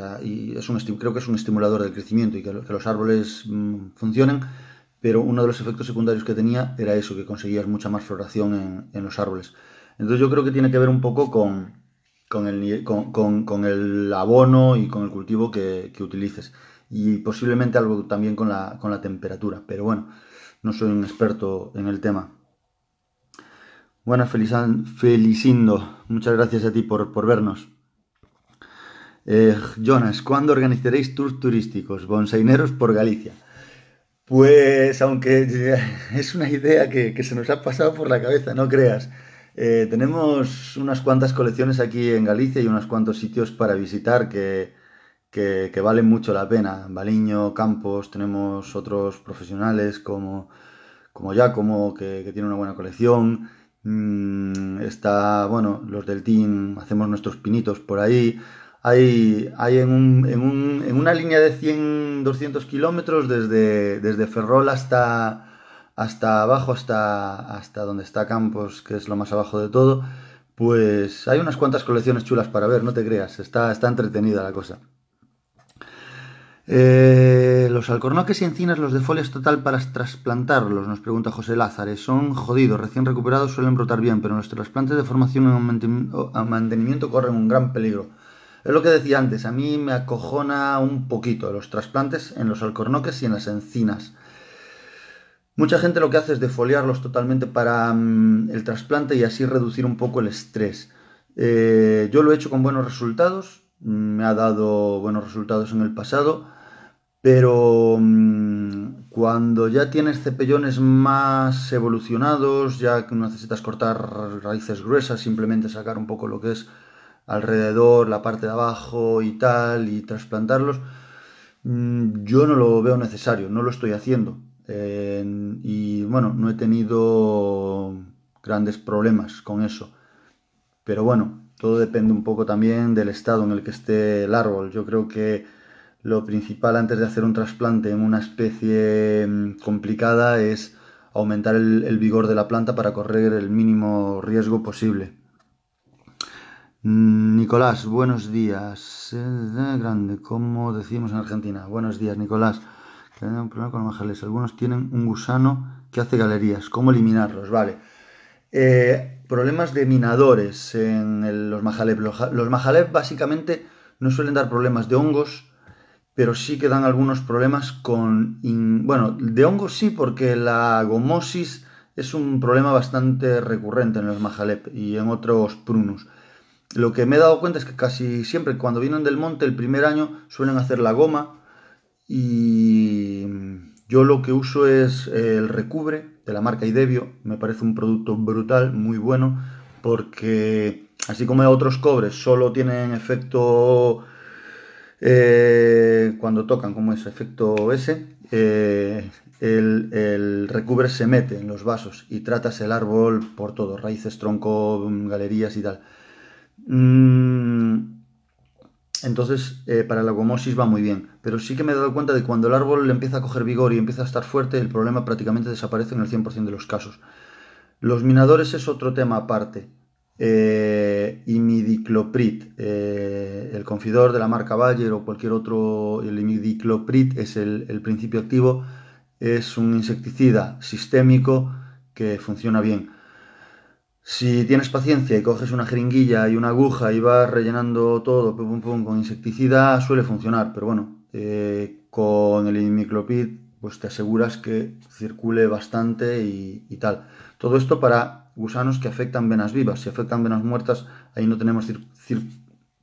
es un creo que es un estimulador del crecimiento y que, los árboles mm, funcionen, pero uno de los efectos secundarios que tenía era eso, que conseguías mucha más floración en los árboles. Entonces yo creo que tiene que ver un poco con, con el, abono y con el cultivo que, utilices. Y posiblemente algo también con la, con la temperatura. Pero bueno, no soy un experto en el tema. Buenas, Felicindo. Muchas gracias a ti por, por vernos. Eh, Jonas, ¿cuándo organizaréis tours turísticos bonsaineros por Galicia? Pues aunque es una idea que, se nos ha pasado por la cabeza, no creas. Eh, tenemos unas cuantas colecciones aquí en Galicia y unos cuantos sitios para visitar que, valen mucho la pena. Baliño, Campos, tenemos otros profesionales como, como Giacomo, que, que tiene una buena colección. Mm, está, bueno, los del team, hacemos nuestros pinitos por ahí. Hay, hay en, un, en, un, en, una línea de 100, 200 kilómetros desde, desde Ferrol hasta, hasta abajo, hasta, hasta donde está Campos, que es lo más abajo de todo, pues hay unas cuantas colecciones chulas para ver, no te creas, está, entretenida la cosa. Eh, los alcornoques y encinas, los de folias total para trasplantarlos, nos pregunta José Lázaro Son jodidos, recién recuperados suelen brotar bien, pero nuestros trasplantes de formación y mantenimiento corren un gran peligro. Es lo que decía antes, a mí me acojona un poquito los trasplantes en los alcornoques y en las encinas. Mucha gente lo que hace es defoliarlos totalmente para mm, el trasplante y así reducir un poco el estrés. Eh, yo lo he hecho con buenos resultados, mm, me ha dado buenos resultados en el pasado, pero mm, cuando ya tienes cepellones más evolucionados, ya que necesitas cortar raíces gruesas, simplemente sacar un poco lo que es alrededor, la parte de abajo y tal, y trasplantarlos, yo no lo veo necesario, no lo estoy haciendo y bueno, no he tenido grandes problemas con eso. Pero bueno, todo depende un poco también del estado en el que esté el árbol. Yo creo que lo principal antes de hacer un trasplante en una especie mm, complicada es aumentar el, el vigor de la planta para correr el mínimo riesgo posible. Mm, Nicolás, buenos días. Eh, eh, grande, como decimos en Argentina. Buenos días, Nicolás un problema con los majales. Algunos tienen un gusano que hace galerías. ¿Cómo eliminarlos? Vale. Eh, problemas de minadores en los majales. Los, básicamente no suelen dar problemas de hongos, pero sí que dan algunos problemas con... bueno, de hongos sí, porque la gomosis es un problema bastante recurrente en los majalep y en otros prunus. Lo que me he dado cuenta es que casi siempre cuando vienen del monte el primer año suelen hacer la goma, y mm, yo lo que uso es eh, el recubre de la marca idebio Me parece un producto brutal, muy bueno, porque así como otros cobres solo tienen efecto eh, cuando tocan, como es efecto ese eh, el, recubre se mete en los vasos y tratas el árbol por todo, raíces, tronco, mm, galerías y tal. Mm, entonces, eh, para la gomosis va muy bien. Pero sí que me he dado cuenta de que cuando el árbol empieza a coger vigor y empieza a estar fuerte, el problema prácticamente desaparece en el 100% de los casos. Los minadores es otro tema aparte. imidicloprid, eh, eh, el confidor de la marca Bayer o cualquier otro, el imidicloprid es el principio activo, es un insecticida sistémico que funciona bien. Si tienes paciencia y coges una jeringuilla y una aguja y vas rellenando todo con insecticida, suele funcionar, pero bueno, eh, con el imiclopid pues te aseguras que circule bastante y, tal. Todo esto para gusanos que afectan venas vivas. Si afectan venas muertas, ahí no tenemos,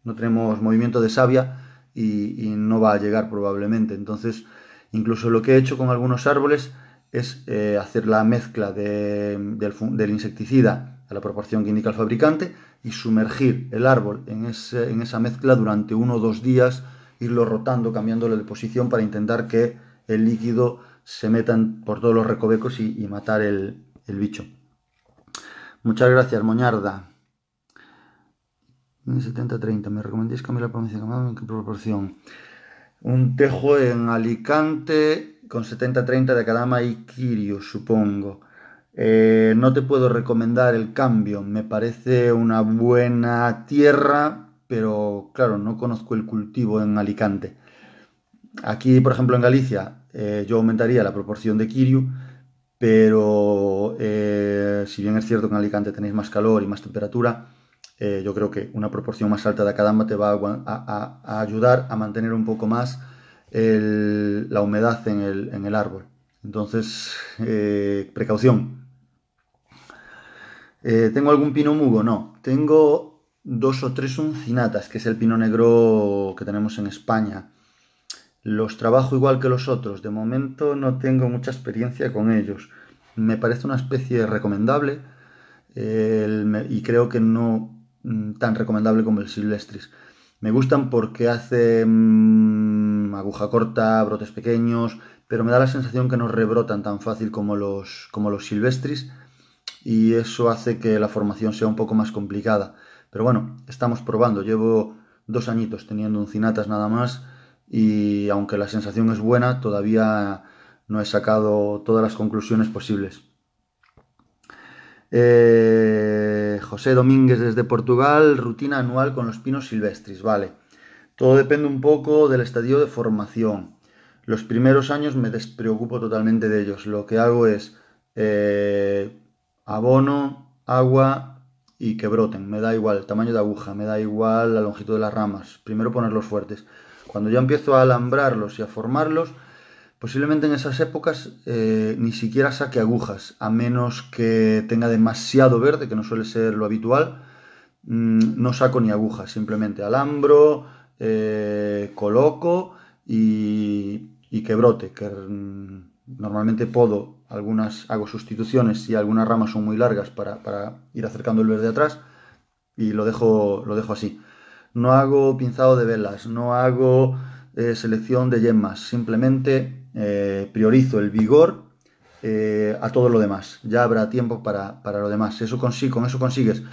no tenemos movimiento de savia y, no va a llegar probablemente. Entonces, incluso lo que he hecho con algunos árboles es eh, hacer la mezcla del insecticida a la proporción que indica el fabricante y sumergir el árbol en, ese, en esa mezcla durante uno o dos días, irlo rotando, cambiándole de posición para intentar que el líquido se meta por todos los recovecos y, matar el, bicho. Muchas gracias, Moñarda. 70-30, me recomendáis cambiar la qué proporción. Un tejo en Alicante con 70-30 de Calama y Kirio, supongo. Eh, no te puedo recomendar el cambio, me parece una buena tierra, pero claro, no conozco el cultivo en Alicante. Aquí, por ejemplo, en Galicia, eh, yo aumentaría la proporción de Kiriu, pero eh, si bien es cierto que en Alicante tenéis más calor y más temperatura, yo creo que una proporción más alta de Acadamba te va a, ayudar a mantener un poco más la humedad en el árbol. Entonces, precaución, eh, ¿Tengo algún pino mugo? No. Tengo dos o tres uncinatas, que es el pino negro que tenemos en España. Los trabajo igual que los otros. De momento no tengo mucha experiencia con ellos. Me parece una especie recomendable eh, y creo que no mm, tan recomendable como el silvestris. Me gustan porque hace mm, aguja corta, brotes pequeños, pero me da la sensación que no rebrotan tan fácil como los, como los silvestris y eso hace que la formación sea un poco más complicada. Pero bueno, estamos probando. Llevo dos añitos teniendo uncinatas nada más y aunque la sensación es buena, todavía no he sacado todas las conclusiones posibles. Eh, José Domínguez desde Portugal, rutina anual con los pinos silvestres, vale. Todo depende un poco del estadio de formación. Los primeros años me despreocupo totalmente de ellos. Lo que hago es eh, abono, agua y que broten. Me da igual el tamaño de aguja, me da igual la longitud de las ramas. Primero ponerlos fuertes. Cuando ya empiezo a alambrarlos y a formarlos, posiblemente en esas épocas eh, ni siquiera saque agujas, a menos que tenga demasiado verde, que no suele ser lo habitual. Mm, no saco ni agujas, simplemente alambro, eh, coloco y, que brote, que mm, normalmente puedo algunas hago sustituciones y algunas ramas son muy largas para, ir acercando el verde atrás y lo dejo, lo dejo así. No hago pinzado de velas, no hago eh, selección de yemas, simplemente eh, priorizo el vigor eh, a todo lo demás. Ya habrá tiempo para, lo demás. Eso consigo, con eso consigues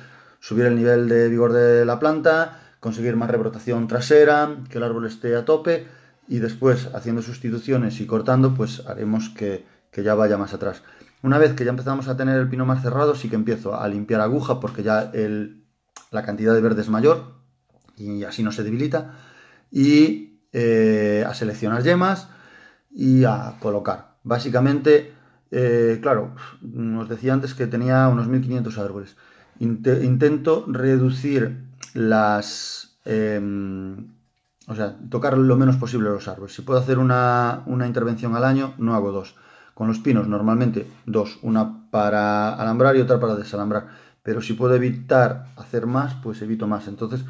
subir el nivel de vigor de la planta, conseguir más rebrotación trasera, que el árbol esté a tope y después haciendo sustituciones y cortando, pues haremos que, que ya vaya más atrás. Una vez que ya empezamos a tener el pino más cerrado, sí que empiezo a limpiar aguja porque ya la cantidad de verde es mayor y así no se debilita. Y eh, a seleccionar yemas y a colocar. Básicamente, eh, claro, nos decía antes que tenía unos 1500 árboles. intento reducir las... Em, o sea, tocar lo menos posible los árboles. Si puedo hacer una intervención al año, no hago dos con los pinos normalmente dos, una para alambrar y otra para desalambrar. Pero si puedo evitar hacer más, pues evito más. Entonces,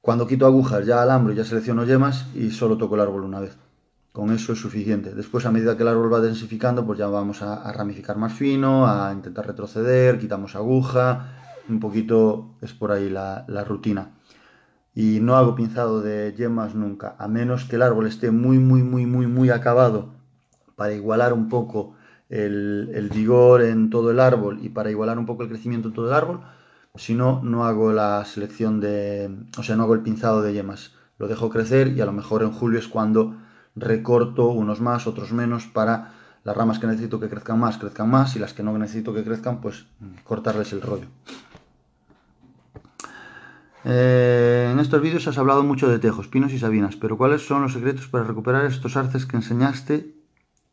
cuando quito agujas, ya alambro, ya selecciono yemas y solo toco el árbol una vez. Con eso es suficiente. Después, a medida que el árbol va densificando, pues ya vamos a, ramificar más fino, a intentar retroceder, quitamos aguja. Un poquito es por ahí la, la rutina. Y no hago pinzado de yemas nunca, a menos que el árbol esté muy, muy, muy, muy, muy acabado para igualar un poco el, vigor en todo el árbol y para igualar un poco el crecimiento en todo el árbol. Pues si no, no hago la selección de, o sea, no hago el pinzado de yemas. Lo dejo crecer y a lo mejor en julio es cuando recorto unos más, otros menos para las ramas que necesito que crezcan más, crezcan más y las que no necesito que crezcan, pues cortarles el rollo. Eh, en estos vídeos has hablado mucho de tejos, pinos y sabinas, pero ¿cuáles son los secretos para recuperar estos arces que enseñaste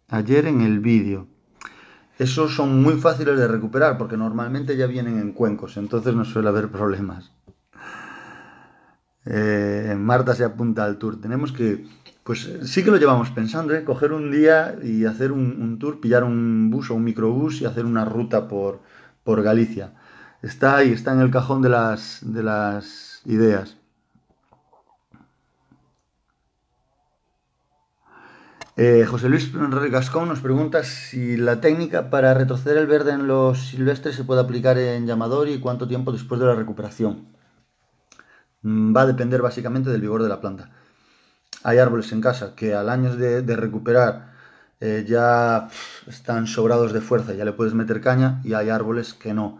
ayer en el vídeo. Esos son muy fáciles de recuperar porque normalmente ya vienen en cuencos, entonces no suele haber problemas. Eh, Marta se apunta al tour. Tenemos que, pues sí que lo llevamos pensando, ¿eh? coger un día y hacer un, tour, pillar un bus o un microbús y hacer una ruta por, por Galicia. Está ahí, está en el cajón de las, de las ideas. Eh, José Luis Gascón nos pregunta si la técnica para retroceder el verde en los silvestres se puede aplicar en llamador y cuánto tiempo después de la recuperación. Mm, va a depender básicamente del vigor de la planta. Hay árboles en casa que al año de, recuperar eh, ya están sobrados de fuerza, ya le puedes meter caña y hay árboles que no.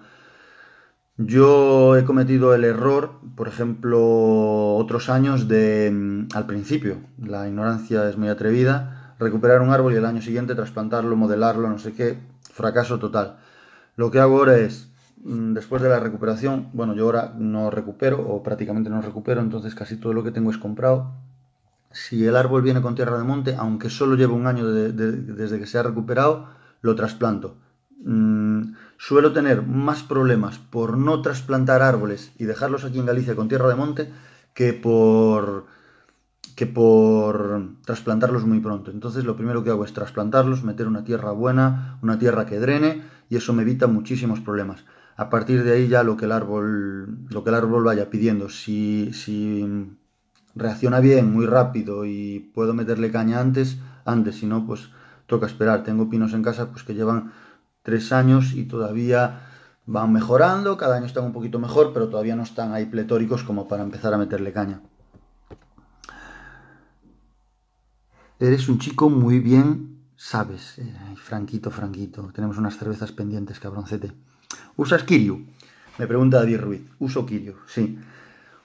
Yo he cometido el error, por ejemplo, otros años de mm, al principio, la ignorancia es muy atrevida, recuperar un árbol y el año siguiente trasplantarlo, modelarlo, no sé qué, fracaso total. Lo que hago ahora es, mm, después de la recuperación, bueno, yo ahora no recupero o prácticamente no recupero, entonces casi todo lo que tengo es comprado. Si el árbol viene con tierra de monte, aunque solo lleve un año desde que se ha recuperado, lo trasplanto. Mm, suelo tener más problemas por no trasplantar árboles y dejarlos aquí en Galicia con tierra de monte que por que por trasplantarlos muy pronto. Entonces lo primero que hago es trasplantarlos, meter una tierra buena, una tierra que drene y eso me evita muchísimos problemas. A partir de ahí ya lo que el árbol, lo que el árbol vaya pidiendo, si, si reacciona bien, muy rápido y puedo meterle caña antes, antes, si no, pues toca esperar. Tengo pinos en casa pues que llevan tres años y todavía van mejorando, cada año están un poquito mejor, pero todavía no están ahí pletóricos como para empezar a meterle caña. Eres un chico muy bien, sabes. Eh, franquito, Franquito. Tenemos unas cervezas pendientes, cabroncete. ¿Usas Kiryu? Me pregunta David Ruiz. Uso Kiryu, sí.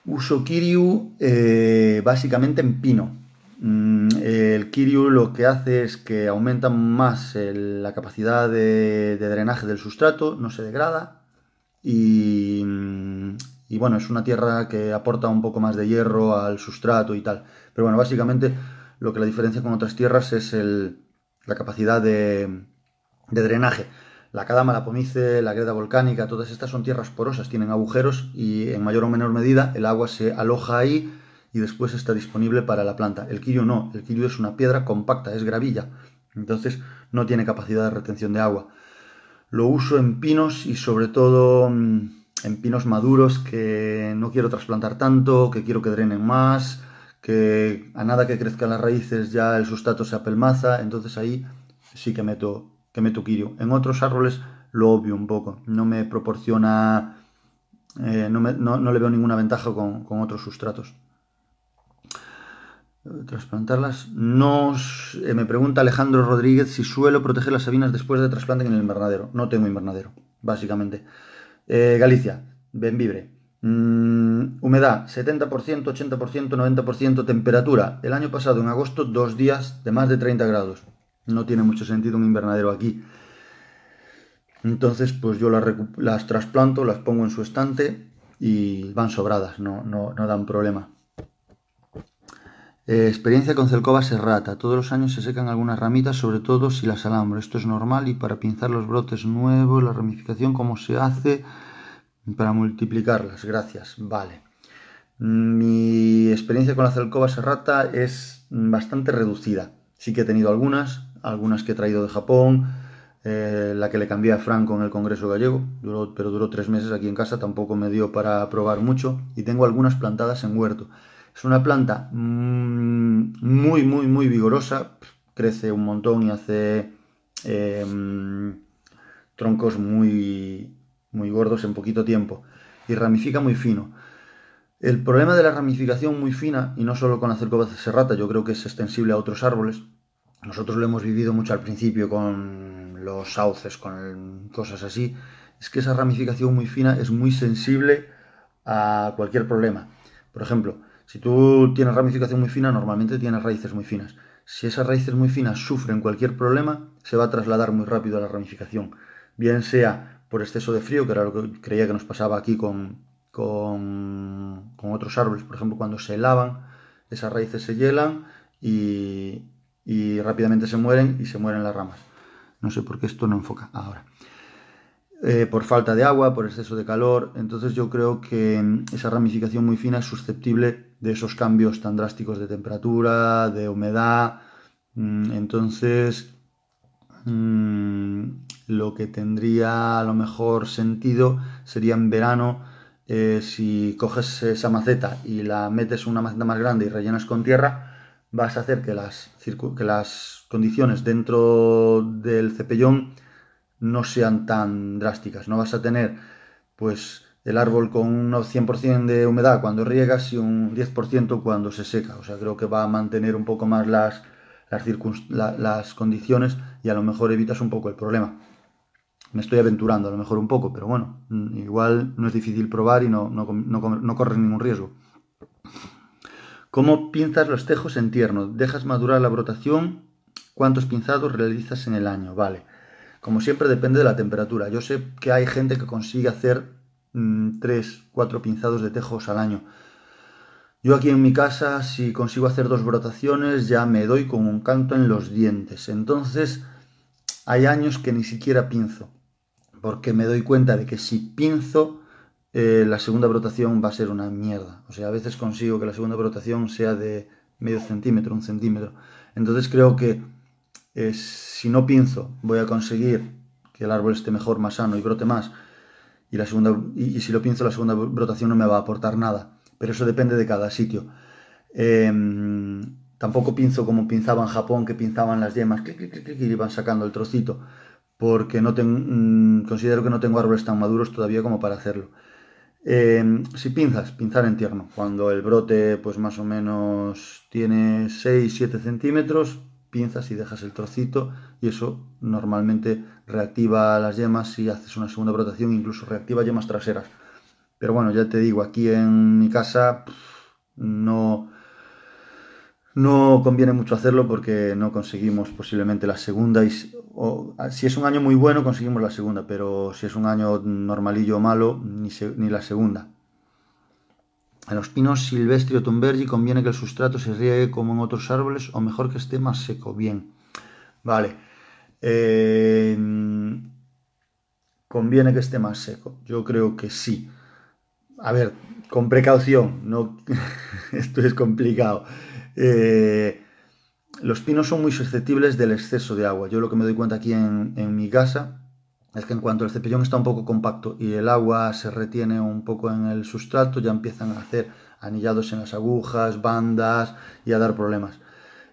Uso Kiryu eh, básicamente en pino. Mm, el Kiryu lo que hace es que aumenta más la capacidad de, de, drenaje del sustrato, no se degrada y, mm, y, bueno, es una tierra que aporta un poco más de hierro al sustrato y tal. Pero bueno, básicamente lo que la diferencia con otras tierras es la capacidad de, drenaje. La cadama, la pomice, la greda volcánica, todas estas son tierras porosas, tienen agujeros y en mayor o menor medida el agua se aloja ahí y después está disponible para la planta. El quillo no, el quillo es una piedra compacta, es gravilla, entonces no tiene capacidad de retención de agua. Lo uso en pinos y sobre todo mm, en pinos maduros que no quiero trasplantar tanto, que quiero que drenen más, que a nada que crezcan las raíces ya el sustrato se apelmaza, entonces ahí sí que meto, que meto quirio. En otros árboles lo obvio un poco, no me proporciona, eh, no, no, le veo ninguna ventaja con, otros sustratos. Trasplantarlas. No, eh, me pregunta Alejandro Rodríguez si suelo proteger las sabinas después de trasplante en el invernadero. No tengo invernadero, básicamente. Eh, Galicia, Benvibre. Mm, humedad, 70%, 80%, 90%, temperatura. El año pasado, en agosto, dos días de más de 30 grados. No tiene mucho sentido un invernadero aquí. Entonces, pues yo las, trasplanto, las pongo en su estante y van sobradas, no, no, dan problema. Eh, experiencia con Celcoba serrata. Todos los años se secan algunas ramitas, sobre todo si las alambro. Esto es normal y para pinzar los brotes nuevos, la ramificación, como se hace para multiplicarlas, gracias, vale. Mm, mi experiencia con la celcoba serrata es bastante reducida. Sí que he tenido algunas, algunas que he traído de Japón, eh, la que le cambié a Franco en el Congreso Gallego, pero duró tres meses aquí en casa, tampoco me dio para probar mucho, y tengo algunas plantadas en huerto. Es una planta mm, muy, muy, muy vigorosa, crece un montón y hace eh, mm, troncos muy, muy gordos en poquito tiempo y ramifica muy fino. El problema de la ramificación muy fina, y no solo con la cercoba serrata, yo creo que es extensible a otros árboles. Nosotros lo hemos vivido mucho al principio con los sauces, con cosas así. Es que esa ramificación muy fina es muy sensible a cualquier problema. Por ejemplo, si tú tienes ramificación muy fina, normalmente tienes raíces muy finas. Si esas raíces muy finas sufren cualquier problema, se va a trasladar muy rápido a la ramificación. Bien sea por exceso de frío, que era lo que creía que nos pasaba aquí con, otros árboles. Por ejemplo, cuando se lavan, esas raíces se hielan y, rápidamente se mueren y se mueren las ramas. No sé por qué esto no enfoca ahora. Eh, por falta de agua, por exceso de calor. Entonces yo creo que esa ramificación muy fina es susceptible de esos cambios tan drásticos de temperatura, de humedad. Mm, entonces, mm, lo que tendría a lo mejor sentido sería en verano, eh, si coges esa maceta y la metes en una maceta más grande y rellenas con tierra, vas a hacer que las, condiciones dentro del cepellón no sean tan drásticas. No vas a tener pues el árbol con un 100% de humedad cuando riegas y un 10% cuando se seca. O sea, creo que va a mantener un poco más las condiciones y a lo mejor evitas un poco el problema me estoy aventurando a lo mejor un poco, pero bueno, mm, igual no es difícil probar y no, no, corres ningún riesgo. ¿Cómo pinzas los tejos en tierno? ¿Dejas madurar la brotación? ¿Cuántos pinzados realizas en el año? Vale. Como siempre depende de la temperatura. Yo sé que hay gente que consigue hacer mm, tres, cuatro pinzados de tejos al año. Yo aquí en mi casa, si consigo hacer dos brotaciones, ya me doy con un canto en los dientes. Entonces, hay años que ni siquiera pinzo porque me doy cuenta de que si pinzo, eh, la segunda brotación va a ser una mierda. O sea, a veces consigo que la segunda brotación sea de medio centímetro, un centímetro. Entonces creo que eh, si no pinzo, voy a conseguir que el árbol esté mejor, más sano y brote más. Y, la segunda, y, si lo pinzo, la segunda brotación no me va a aportar nada. Pero eso depende de cada sitio. Em, tampoco pinzo como pinzaba en Japón, que pinzaban las yemas, clic, clic, clic, y iban sacando el trocito porque no mm, considero que no tengo árboles tan maduros todavía como para hacerlo. Em, si pinzas, pinzar en tierno. Cuando el brote, pues más o menos tiene 6-7 centímetros, pinzas y dejas el trocito, y eso normalmente reactiva las yemas si haces una segunda brotación, incluso reactiva yemas traseras. Pero bueno, ya te digo, aquí en mi casa no, no conviene mucho hacerlo porque no conseguimos posiblemente la segunda si es un año muy bueno conseguimos la segunda, pero si es un año normalillo o malo, ni, ni la segunda. En los pinos silvestri o tumbergi conviene que el sustrato se riegue como en otros árboles o mejor que esté más seco. Bien, vale. Eh, conviene que esté más seco. Yo creo que sí. A ver, con precaución, no, esto es complicado. Eh, los pinos son muy susceptibles del exceso de agua. Yo lo que me doy cuenta aquí en, mi casa es que en cuanto el cepillón está un poco compacto y el agua se retiene un poco en el sustrato, ya empiezan a hacer anillados en las agujas, bandas y a dar problemas.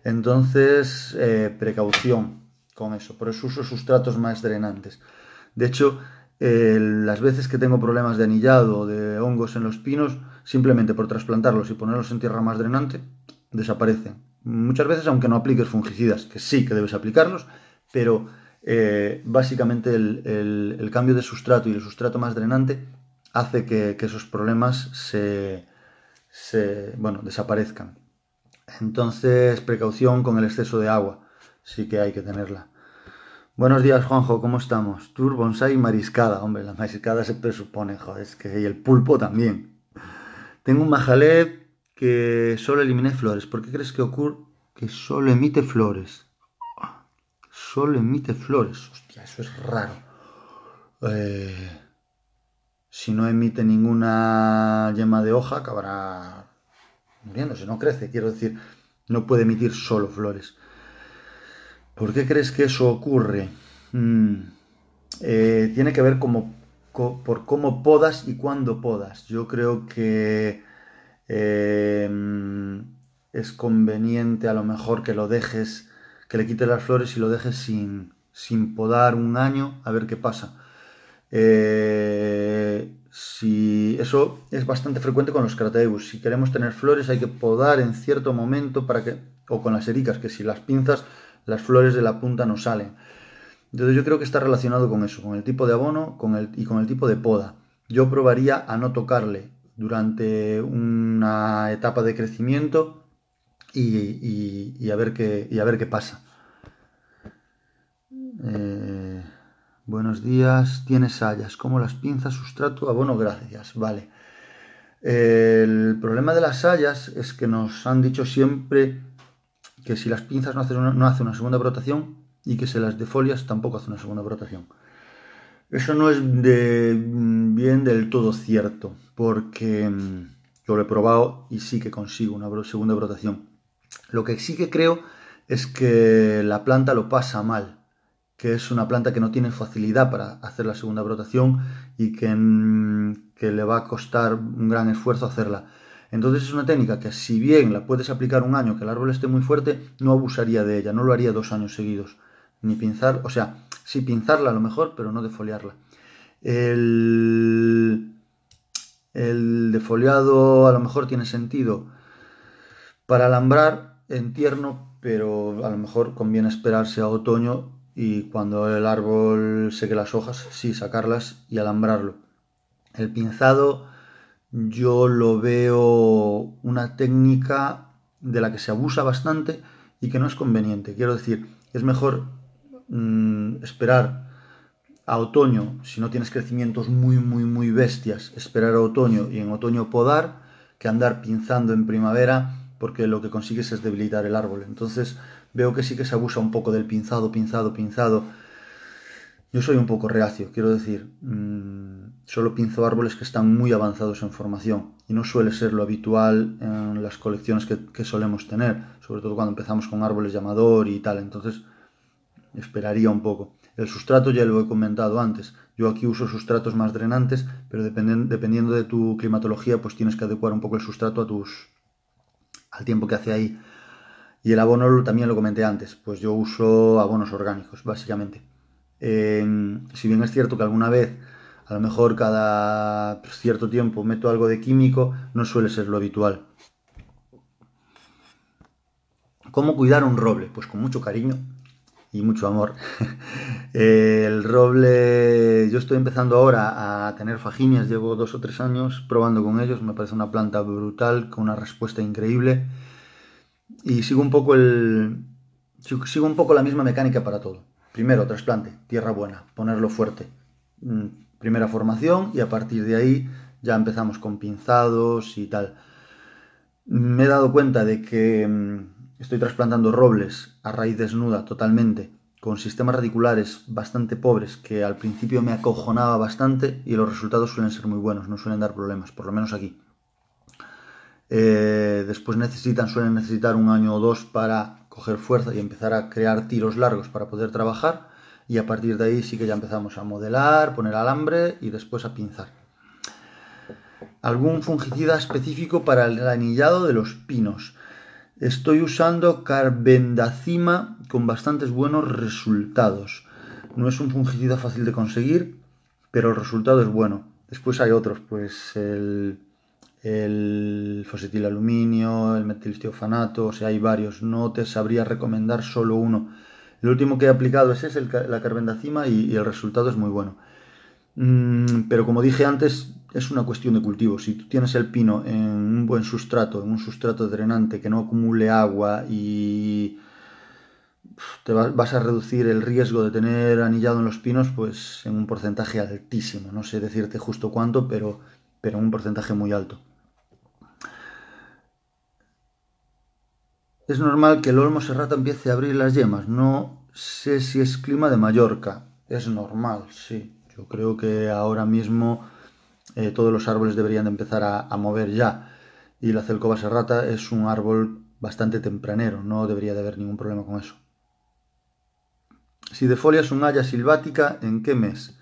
Entonces, eh, precaución con eso. Por eso uso sustratos más drenantes. De hecho, las veces que tengo problemas de anillado o de hongos en los pinos, simplemente por trasplantarlos y ponerlos en tierra más drenante, desaparecen muchas veces aunque no apliques fungicidas, que sí que debes aplicarlos, pero eh, básicamente el, cambio de sustrato y el sustrato más drenante hace que, esos problemas se, bueno, desaparezcan. Entonces, precaución con el exceso de agua, sí que hay que tenerla. Buenos días, Juanjo, ¿cómo estamos? Tour, mariscada. Hombre, la mariscada se presupone, joder, es que y el pulpo también. Tengo un majalet que solo elimine flores. ¿Por qué crees que ocurre que solo emite flores? Solo emite flores. Hostia, eso es raro. Eh, si no emite ninguna yema de hoja, acabará muriéndose, no crece. Quiero decir, no puede emitir solo flores. ¿Por qué crees que eso ocurre? Mm, eh, tiene que ver como, por cómo podas y cuándo podas. Yo creo que Em, es conveniente a lo mejor que lo dejes, que le quites las flores y lo dejes sin, sin podar un año, a ver qué pasa. Eh, si eso es bastante frecuente con los crateus. Si queremos tener flores hay que podar en cierto momento para que o con las ericas, que si las pinzas las flores de la punta no salen. Entonces yo creo que está relacionado con eso, con el tipo de abono y con el tipo de poda. Yo probaría a no tocarle durante una etapa de crecimiento y, a, ver qué, y a ver qué pasa. Eh, buenos días, tienes sayas ¿cómo las pinzas, sustrato, abono? Ah, gracias, vale. El problema de las sayas es que nos han dicho siempre que si las pinzas no hacen una, no hace una segunda brotación y que se las defolias tampoco hace una segunda brotación. Eso no es de, mm, bien del todo cierto, porque mm, yo lo he probado y sí que consigo una segunda brotación. Lo que sí que creo es que la planta lo pasa mal, que es una planta que no tiene facilidad para hacer la segunda brotación y que, mm, que, le va a costar un gran esfuerzo hacerla. Entonces es una técnica que si bien la puedes aplicar un año que el árbol esté muy fuerte, no abusaría de ella, no lo haría dos años seguidos, ni pinzar, o sea, sí pinzarla a lo mejor, pero no defoliarla. El, el defoliado a lo mejor tiene sentido para alambrar en tierno, pero a lo mejor conviene esperarse a otoño y cuando el árbol seque las hojas, sí, sacarlas y alambrarlo. El pinzado yo lo veo una técnica de la que se abusa bastante y que no es conveniente. Quiero decir, es mejor Mm, esperar a otoño, si no tienes crecimientos muy, muy, muy bestias, esperar a otoño y en otoño podar, que andar pinzando en primavera, porque lo que consigues es debilitar el árbol. Entonces veo que sí que se abusa un poco del pinzado, pinzado, pinzado. Yo soy un poco reacio, quiero decir, mm, solo pinzo árboles que están muy avanzados en formación y no suele ser lo habitual en las colecciones que, que solemos tener, sobre todo cuando empezamos con árboles llamador y tal. Entonces, esperaría un poco. El sustrato ya lo he comentado antes. Yo aquí uso sustratos más drenantes, pero dependiendo de tu climatología, pues tienes que adecuar un poco el sustrato a tus al tiempo que hace ahí. Y el abono también lo comenté antes, pues yo uso abonos orgánicos, básicamente. si bien es cierto que alguna vez, a lo mejor cada cierto tiempo meto algo de químico, no suele ser lo habitual. ¿Cómo cuidar un roble? Pues con mucho cariño, y mucho amor. el roble, yo estoy empezando ahora a tener fajinias, llevo dos o tres años probando con ellos, me parece una planta brutal, con una respuesta increíble. Y sigo un poco el. Sigo un poco la misma mecánica para todo. Primero, trasplante, tierra buena, ponerlo fuerte. Mm, primera formación y a partir de ahí ya empezamos con pinzados y tal. Me he dado cuenta de que mm, Estoy trasplantando robles a raíz desnuda totalmente, con sistemas radiculares bastante pobres que al principio me acojonaba bastante y los resultados suelen ser muy buenos, no suelen dar problemas, por lo menos aquí. Eh, después necesitan, suelen necesitar un año o dos para coger fuerza y empezar a crear tiros largos para poder trabajar y a partir de ahí sí que ya empezamos a modelar, poner alambre y después a pinzar. Algún fungicida específico para el anillado de los pinos. Estoy usando carbendazima con bastantes buenos resultados. No es un fungicida fácil de conseguir, pero el resultado es bueno. Después hay otros, pues el, el aluminio, el metilistiofanato, o sea, hay varios. No te sabría recomendar solo uno. El último que he aplicado es la carbendazima, y el resultado es muy bueno. Mm, pero como dije antes, es una cuestión de cultivo. Si tú tienes el pino en un buen sustrato, en un sustrato drenante que no acumule agua y te vas a reducir el riesgo de tener anillado en los pinos pues en un porcentaje altísimo. No sé decirte justo cuánto, pero, pero en un porcentaje muy alto. Es normal que el olmo serrato empiece a abrir las yemas. No sé si es clima de Mallorca. Es normal, sí. Yo creo que ahora mismo eh, todos los árboles deberían de empezar a, mover ya. Y la celcoba serrata es un árbol bastante tempranero, no debería de haber ningún problema con eso. Si de folia es un haya silvática, ¿en qué mes?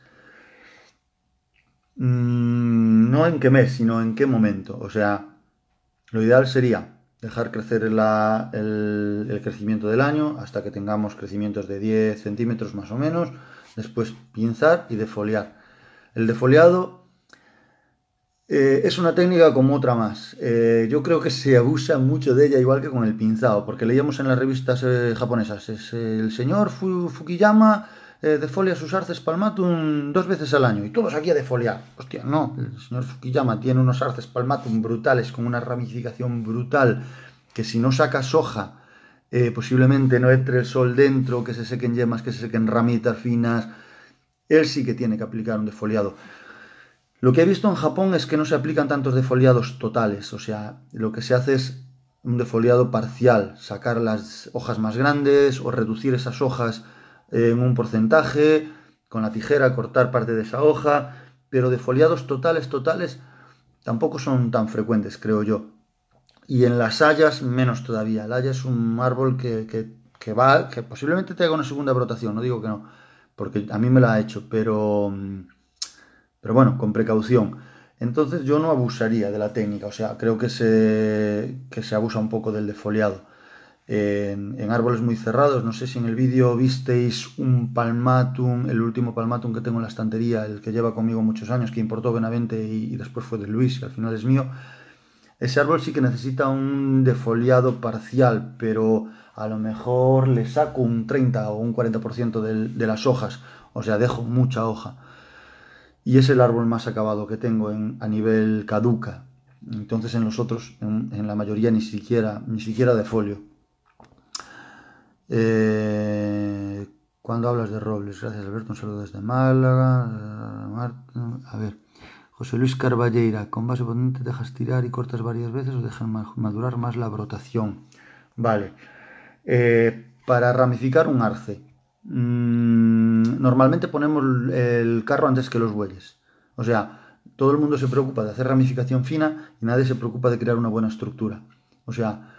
Mm, no en qué mes, sino en qué momento. O sea, lo ideal sería dejar crecer el, el, crecimiento del año hasta que tengamos crecimientos de 10 centímetros más o menos después pinzar y defoliar. El defoliado eh, es una técnica como otra más. Eh, yo creo que se abusa mucho de ella, igual que con el pinzado, porque leíamos en las revistas eh, japonesas, es, el señor Fukiyama defolia sus arces palmatum dos veces al año, y todos aquí a defoliar. Hostia, no, el señor Fukiyama tiene unos arces palmatum brutales, con una ramificación brutal, que si no sacas hoja, eh, posiblemente no entre el sol dentro, que se sequen yemas, que se sequen ramitas finas. Él sí que tiene que aplicar un defoliado. Lo que he visto en Japón es que no se aplican tantos defoliados totales, o sea, lo que se hace es un defoliado parcial, sacar las hojas más grandes o reducir esas hojas eh, en un porcentaje, con la tijera cortar parte de esa hoja, pero defoliados totales, totales, tampoco son tan frecuentes, creo yo y en las hayas menos todavía. La haya es un árbol que, va, que posiblemente tenga una segunda brotación, no digo que no, porque a mí me la ha hecho, pero, mm, pero bueno, con precaución. Entonces yo no abusaría de la técnica, o sea, creo que se, se abusa un poco del defoliado. En, árboles muy cerrados, no sé si en el vídeo visteis un palmatum, el último palmatum que tengo en la estantería, el que lleva conmigo muchos años, que importó Benavente y, y después fue de Luis, que al final es mío, ese árbol sí que necesita un defoliado parcial, pero a lo mejor le saco un 30 o un 40% de, de las hojas, o sea, dejo mucha hoja. Y es el árbol más acabado que tengo a nivel caduca. Entonces en los otros, en, la mayoría, ni siquiera, ni siquiera de folio. Eh, cuando hablas de robles, gracias Alberto, un saludo desde Málaga. A ver. José Luis Carballeira, con base potente dejas tirar y cortas varias veces o dejas madurar más la brotación. Vale. Eh, para ramificar un arce, mm, normalmente ponemos el carro antes que los bueyes. O sea, todo el mundo se preocupa de hacer ramificación fina y nadie se preocupa de crear una buena estructura. O sea,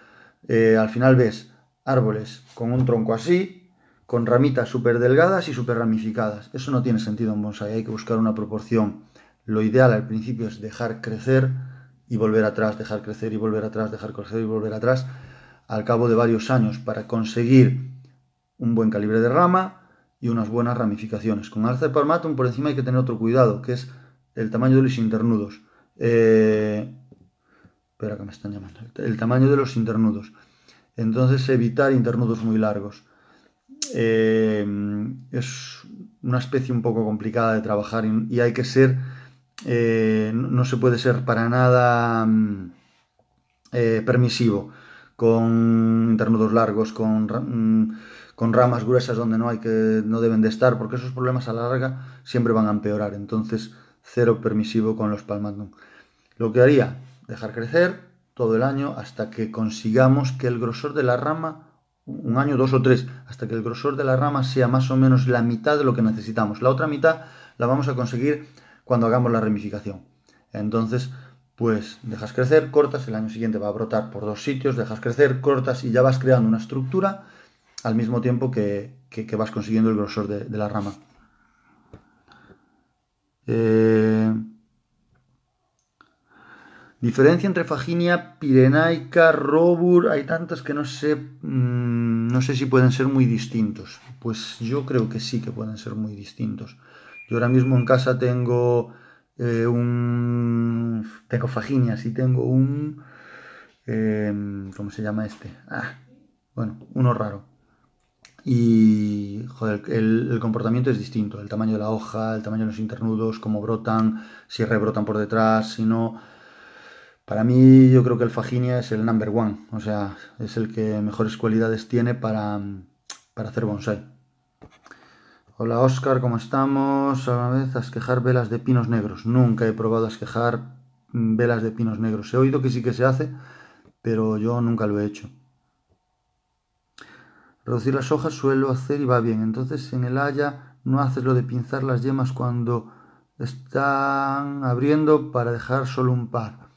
eh, al final ves árboles con un tronco así, con ramitas súper delgadas y súper ramificadas. Eso no tiene sentido en bonsai, hay que buscar una proporción lo ideal al principio es dejar crecer y volver atrás, dejar crecer y volver atrás, dejar crecer y volver atrás al cabo de varios años para conseguir un buen calibre de rama y unas buenas ramificaciones. Con arce palmatum por encima hay que tener otro cuidado, que es el tamaño de los internudos. Eh, espera que me están llamando. El tamaño de los internudos. Entonces evitar internudos muy largos. Eh, es una especie un poco complicada de trabajar y hay que ser eh, no se puede ser para nada mm, eh, permisivo con internudos largos, mm, con, ramas gruesas donde no hay que no deben de estar, porque esos problemas a la larga siempre van a empeorar. Entonces, cero permisivo con los palmatum. Lo que haría, dejar crecer todo el año hasta que consigamos que el grosor de la rama un año, dos o tres, hasta que el grosor de la rama sea más o menos la mitad de lo que necesitamos. La otra mitad la vamos a conseguir cuando hagamos la ramificación. Entonces, pues dejas crecer, cortas, el año siguiente va a brotar por dos sitios, dejas crecer, cortas y ya vas creando una estructura al mismo tiempo que, vas consiguiendo el grosor de, la rama. Eh, diferencia entre Faginia pirenaica, Robur, hay tantas que no sé, mm, no sé si pueden ser muy distintos. Pues yo creo que sí que pueden ser muy distintos. Yo ahora mismo en casa tengo eh, un... Tengo faginias y tengo un... Em, ¿Cómo se llama este? Ah, bueno, uno raro. Y el, comportamiento es distinto, el tamaño de la hoja, el tamaño de los internudos, cómo brotan, si rebrotan por detrás, si no. Para mí yo creo que el Faginia es el number one, o sea, es el que mejores cualidades tiene para, para hacer bonsai. Hola Oscar, ¿cómo estamos? una vez asquejar velas de pinos negros? Nunca he probado a esquejar velas de pinos negros. He oído que sí que se hace, pero yo nunca lo he hecho. Reducir las hojas suelo hacer y va bien. Entonces en el haya no haces lo de pinzar las yemas cuando están abriendo para dejar solo un par.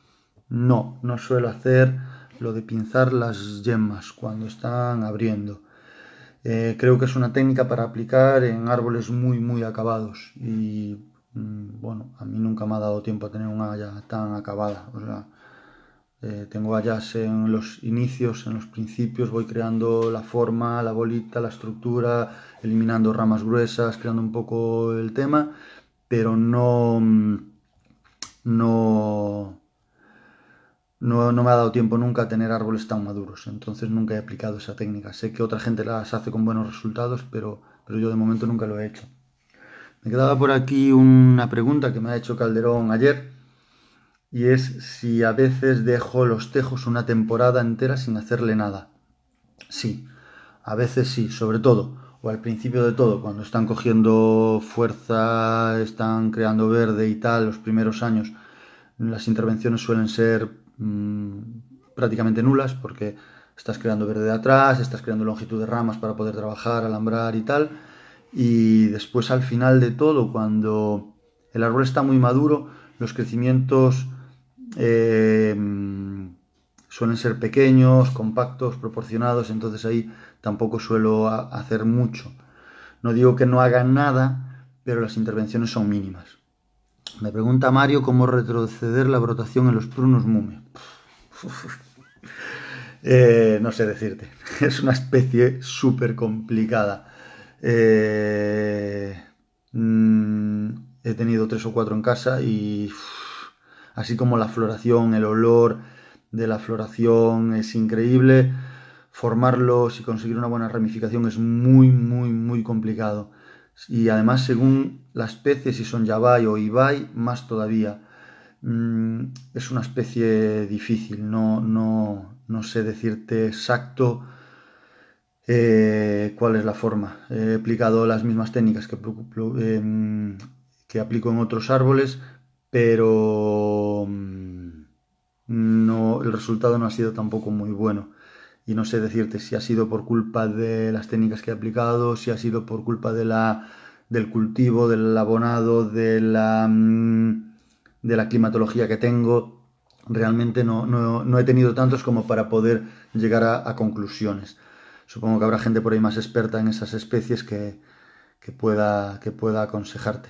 No, no suelo hacer lo de pinzar las yemas cuando están abriendo. Eh, creo que es una técnica para aplicar en árboles muy, muy acabados. Y mm, bueno, a mí nunca me ha dado tiempo a tener una haya tan acabada. O sea, eh, tengo hayas en los inicios, en los principios, voy creando la forma, la bolita, la estructura, eliminando ramas gruesas, creando un poco el tema, pero no, mm, no, no, me ha dado tiempo nunca a tener árboles tan maduros, entonces nunca he aplicado esa técnica. Sé que otra gente las hace con buenos resultados, pero, pero yo de momento nunca lo he hecho. Me quedaba por aquí una pregunta que me ha hecho Calderón ayer, y es si a veces dejo los tejos una temporada entera sin hacerle nada. Sí, a veces sí, sobre todo, o al principio de todo, cuando están cogiendo fuerza, están creando verde y tal, los primeros años, las intervenciones suelen ser Mm, prácticamente nulas porque estás creando verde de atrás, estás creando longitud de ramas para poder trabajar, alambrar y tal. Y después al final de todo, cuando el árbol está muy maduro, los crecimientos eh, mm, suelen ser pequeños, compactos, proporcionados, entonces ahí tampoco suelo hacer mucho. No digo que no haga nada, pero las intervenciones son mínimas. Me pregunta Mario cómo retroceder la brotación en los prunos mume. Eh, no sé decirte. Es una especie súper complicada. Eh, mm, he tenido tres o cuatro en casa y así como la floración, el olor de la floración es increíble. Formarlos y conseguir una buena ramificación es muy, muy, muy complicado y además según la especie, si son yabai o ibai, más todavía. Mm, es una especie difícil, no, sé decirte exacto eh, cuál es la forma. He aplicado las mismas técnicas que, em, que aplico en otros árboles, pero mm, el resultado no ha sido tampoco muy bueno y no sé decirte si ha sido por culpa de las técnicas que he aplicado, si ha sido por culpa de la, del cultivo, del abonado, de la, mm, de la climatología que tengo. Realmente no, no, he tenido tantos como para poder llegar a, conclusiones. Supongo que habrá gente por ahí más experta en esas especies que, que, pueda, que pueda aconsejarte.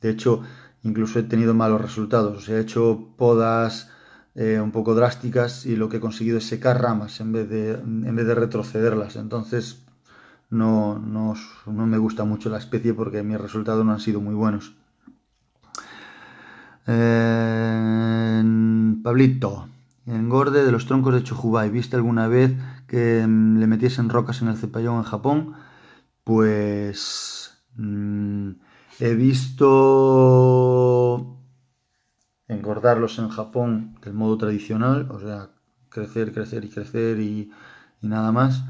De hecho, incluso he tenido malos resultados. he hecho podas eh, un poco drásticas y lo que he conseguido es secar ramas en vez de, en vez de retrocederlas. Entonces no, me gusta mucho la especie porque mis resultados no han sido muy buenos. Eh, Pablito, engorde de los troncos de y ¿Viste alguna vez que mm, le metiesen rocas en el cepallón en Japón? Pues mm, he visto engordarlos en Japón del modo tradicional, o sea, crecer, crecer y crecer y, nada más.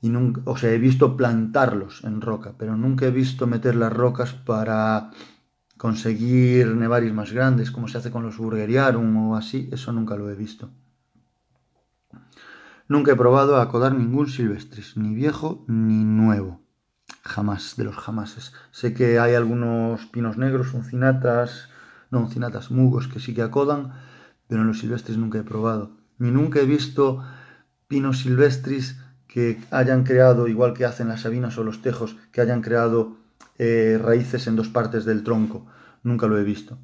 Y nunca, o sea, he visto plantarlos en roca, pero nunca he visto meter las rocas para conseguir nevaris más grandes, como se hace con los burgeriarum o así, eso nunca lo he visto. Nunca he probado a acodar ningún silvestris, ni viejo ni nuevo. Jamás, de los jamases. Sé que hay algunos pinos negros, uncinatas, no, cinatas mugos que sí que acodan, pero en los silvestres nunca he probado. Ni nunca he visto pinos silvestres que hayan creado, igual que hacen las sabinas o los tejos, que hayan creado eh, raíces en dos partes del tronco. Nunca lo he visto.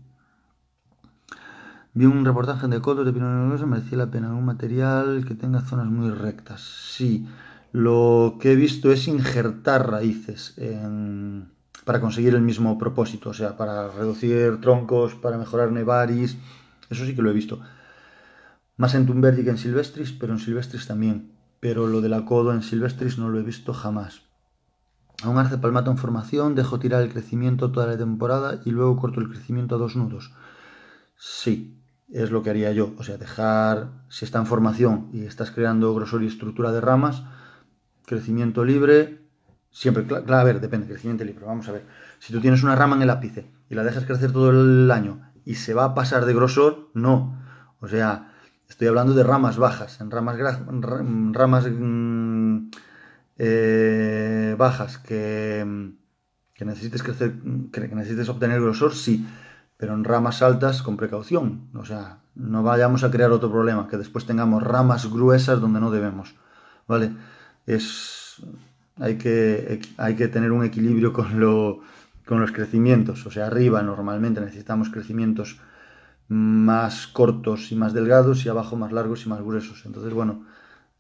Vi un reportaje de codos de pino me merecía la pena un material que tenga zonas muy rectas. Sí, lo que he visto es injertar raíces en, para conseguir el mismo propósito, o sea, para reducir troncos, para mejorar nevaris, eso sí que lo he visto. Más en Tumbergi que en Silvestris, pero en Silvestris también. Pero lo de la codo en Silvestris no lo he visto jamás. A un arce palmato en formación, dejo tirar el crecimiento toda la temporada y luego corto el crecimiento a dos nudos. Sí, es lo que haría yo. O sea, dejar, si está en formación y estás creando grosor y estructura de ramas, crecimiento libre, Siempre, claro, a ver, depende crecimiento libre. libro. Vamos a ver. Si tú tienes una rama en el ápice y la dejas crecer todo el año y se va a pasar de grosor, no. O sea, estoy hablando de ramas bajas. En ramas, ramas mm, eh, bajas que, que, necesites crecer, que necesites obtener grosor, sí. Pero en ramas altas, con precaución. O sea, no vayamos a crear otro problema, que después tengamos ramas gruesas donde no debemos. ¿Vale? Es hay que, tener un equilibrio con, los crecimientos. O sea, arriba normalmente necesitamos crecimientos más cortos y más delgados y abajo más largos y más gruesos. Entonces, bueno,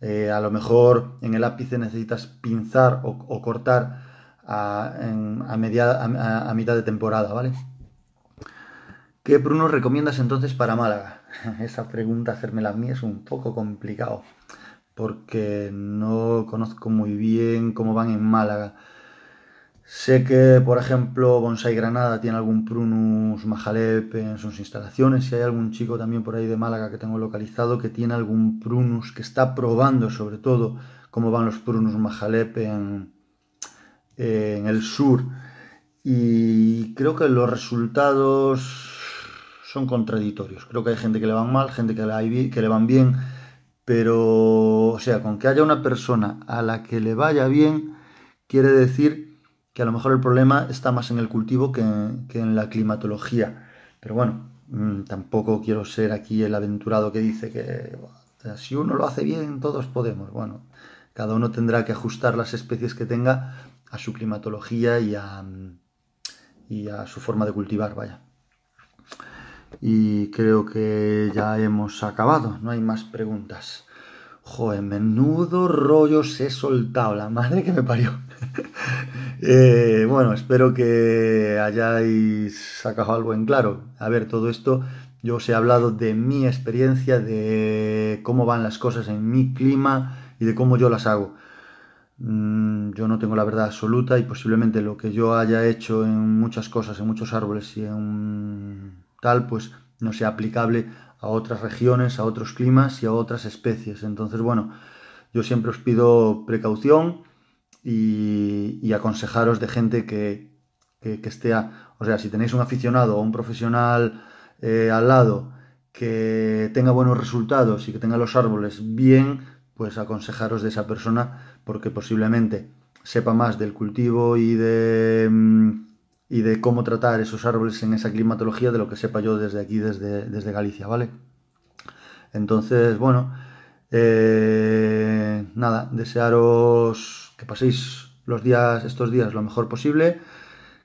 eh, a lo mejor en el ápice necesitas pinzar o, cortar a, a, mitad de temporada, ¿vale? ¿Qué Bruno recomiendas entonces para Málaga? Esa pregunta hacérmela a mí es un poco complicado porque no conozco muy bien cómo van en Málaga. Sé que, por ejemplo, Bonsai Granada tiene algún Prunus Majalep en sus instalaciones y hay algún chico también por ahí de Málaga que tengo localizado que tiene algún Prunus que está probando sobre todo cómo van los Prunus Majalep en, el sur. Y creo que los resultados son contradictorios. Creo que hay gente que le van mal, gente que le van bien pero, o sea, con que haya una persona a la que le vaya bien, quiere decir que a lo mejor el problema está más en el cultivo que en, la climatología. Pero bueno, mm, tampoco quiero ser aquí el aventurado que dice que si uno lo hace bien, todos podemos. Bueno, cada uno tendrá que ajustar las especies que tenga a su climatología y a su forma de cultivar, vaya. Y creo que ya hemos acabado, no hay más preguntas. Joder, menudo rollo se he soltado, la madre que me parió. Eh, bueno, espero que hayáis sacado algo en claro. A ver, todo esto yo os he hablado de mi experiencia, de cómo van las cosas en mi clima y de cómo yo las hago. Mm, yo no tengo la verdad absoluta y posiblemente lo que yo haya hecho en muchas cosas, en muchos árboles y en tal pues no sea aplicable a otras regiones, a otros climas y a otras especies. Entonces, bueno, yo siempre os pido precaución y, aconsejaros de gente que, que, esté, o sea, si tenéis un aficionado o un profesional eh, al lado que tenga buenos resultados y que tenga los árboles bien, pues aconsejaros de esa persona porque posiblemente sepa más del cultivo y de mm, y de cómo tratar esos árboles en esa climatología de lo que sepa yo desde aquí, desde, Galicia, ¿vale? Entonces, bueno, eh, nada, desearos que paséis los días, estos días lo mejor posible,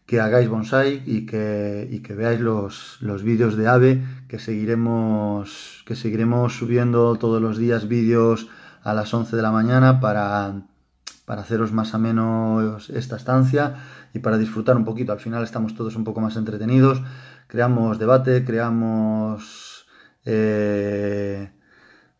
que hagáis bonsai y que, que veáis los, vídeos de AVE, que seguiremos, que seguiremos subiendo todos los días vídeos a las 11 de la mañana para, para haceros más o menos esta estancia y para disfrutar un poquito. Al final estamos todos un poco más entretenidos, creamos debate, creamos eh,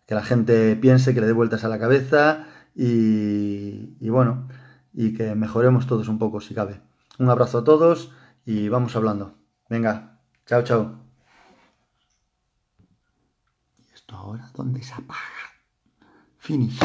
que la gente piense, que le dé vueltas a la cabeza y, bueno, y que mejoremos todos un poco si cabe. Un abrazo a todos y vamos hablando. Venga, chao, chao. ¿Y esto ahora dónde se apaga? Finish.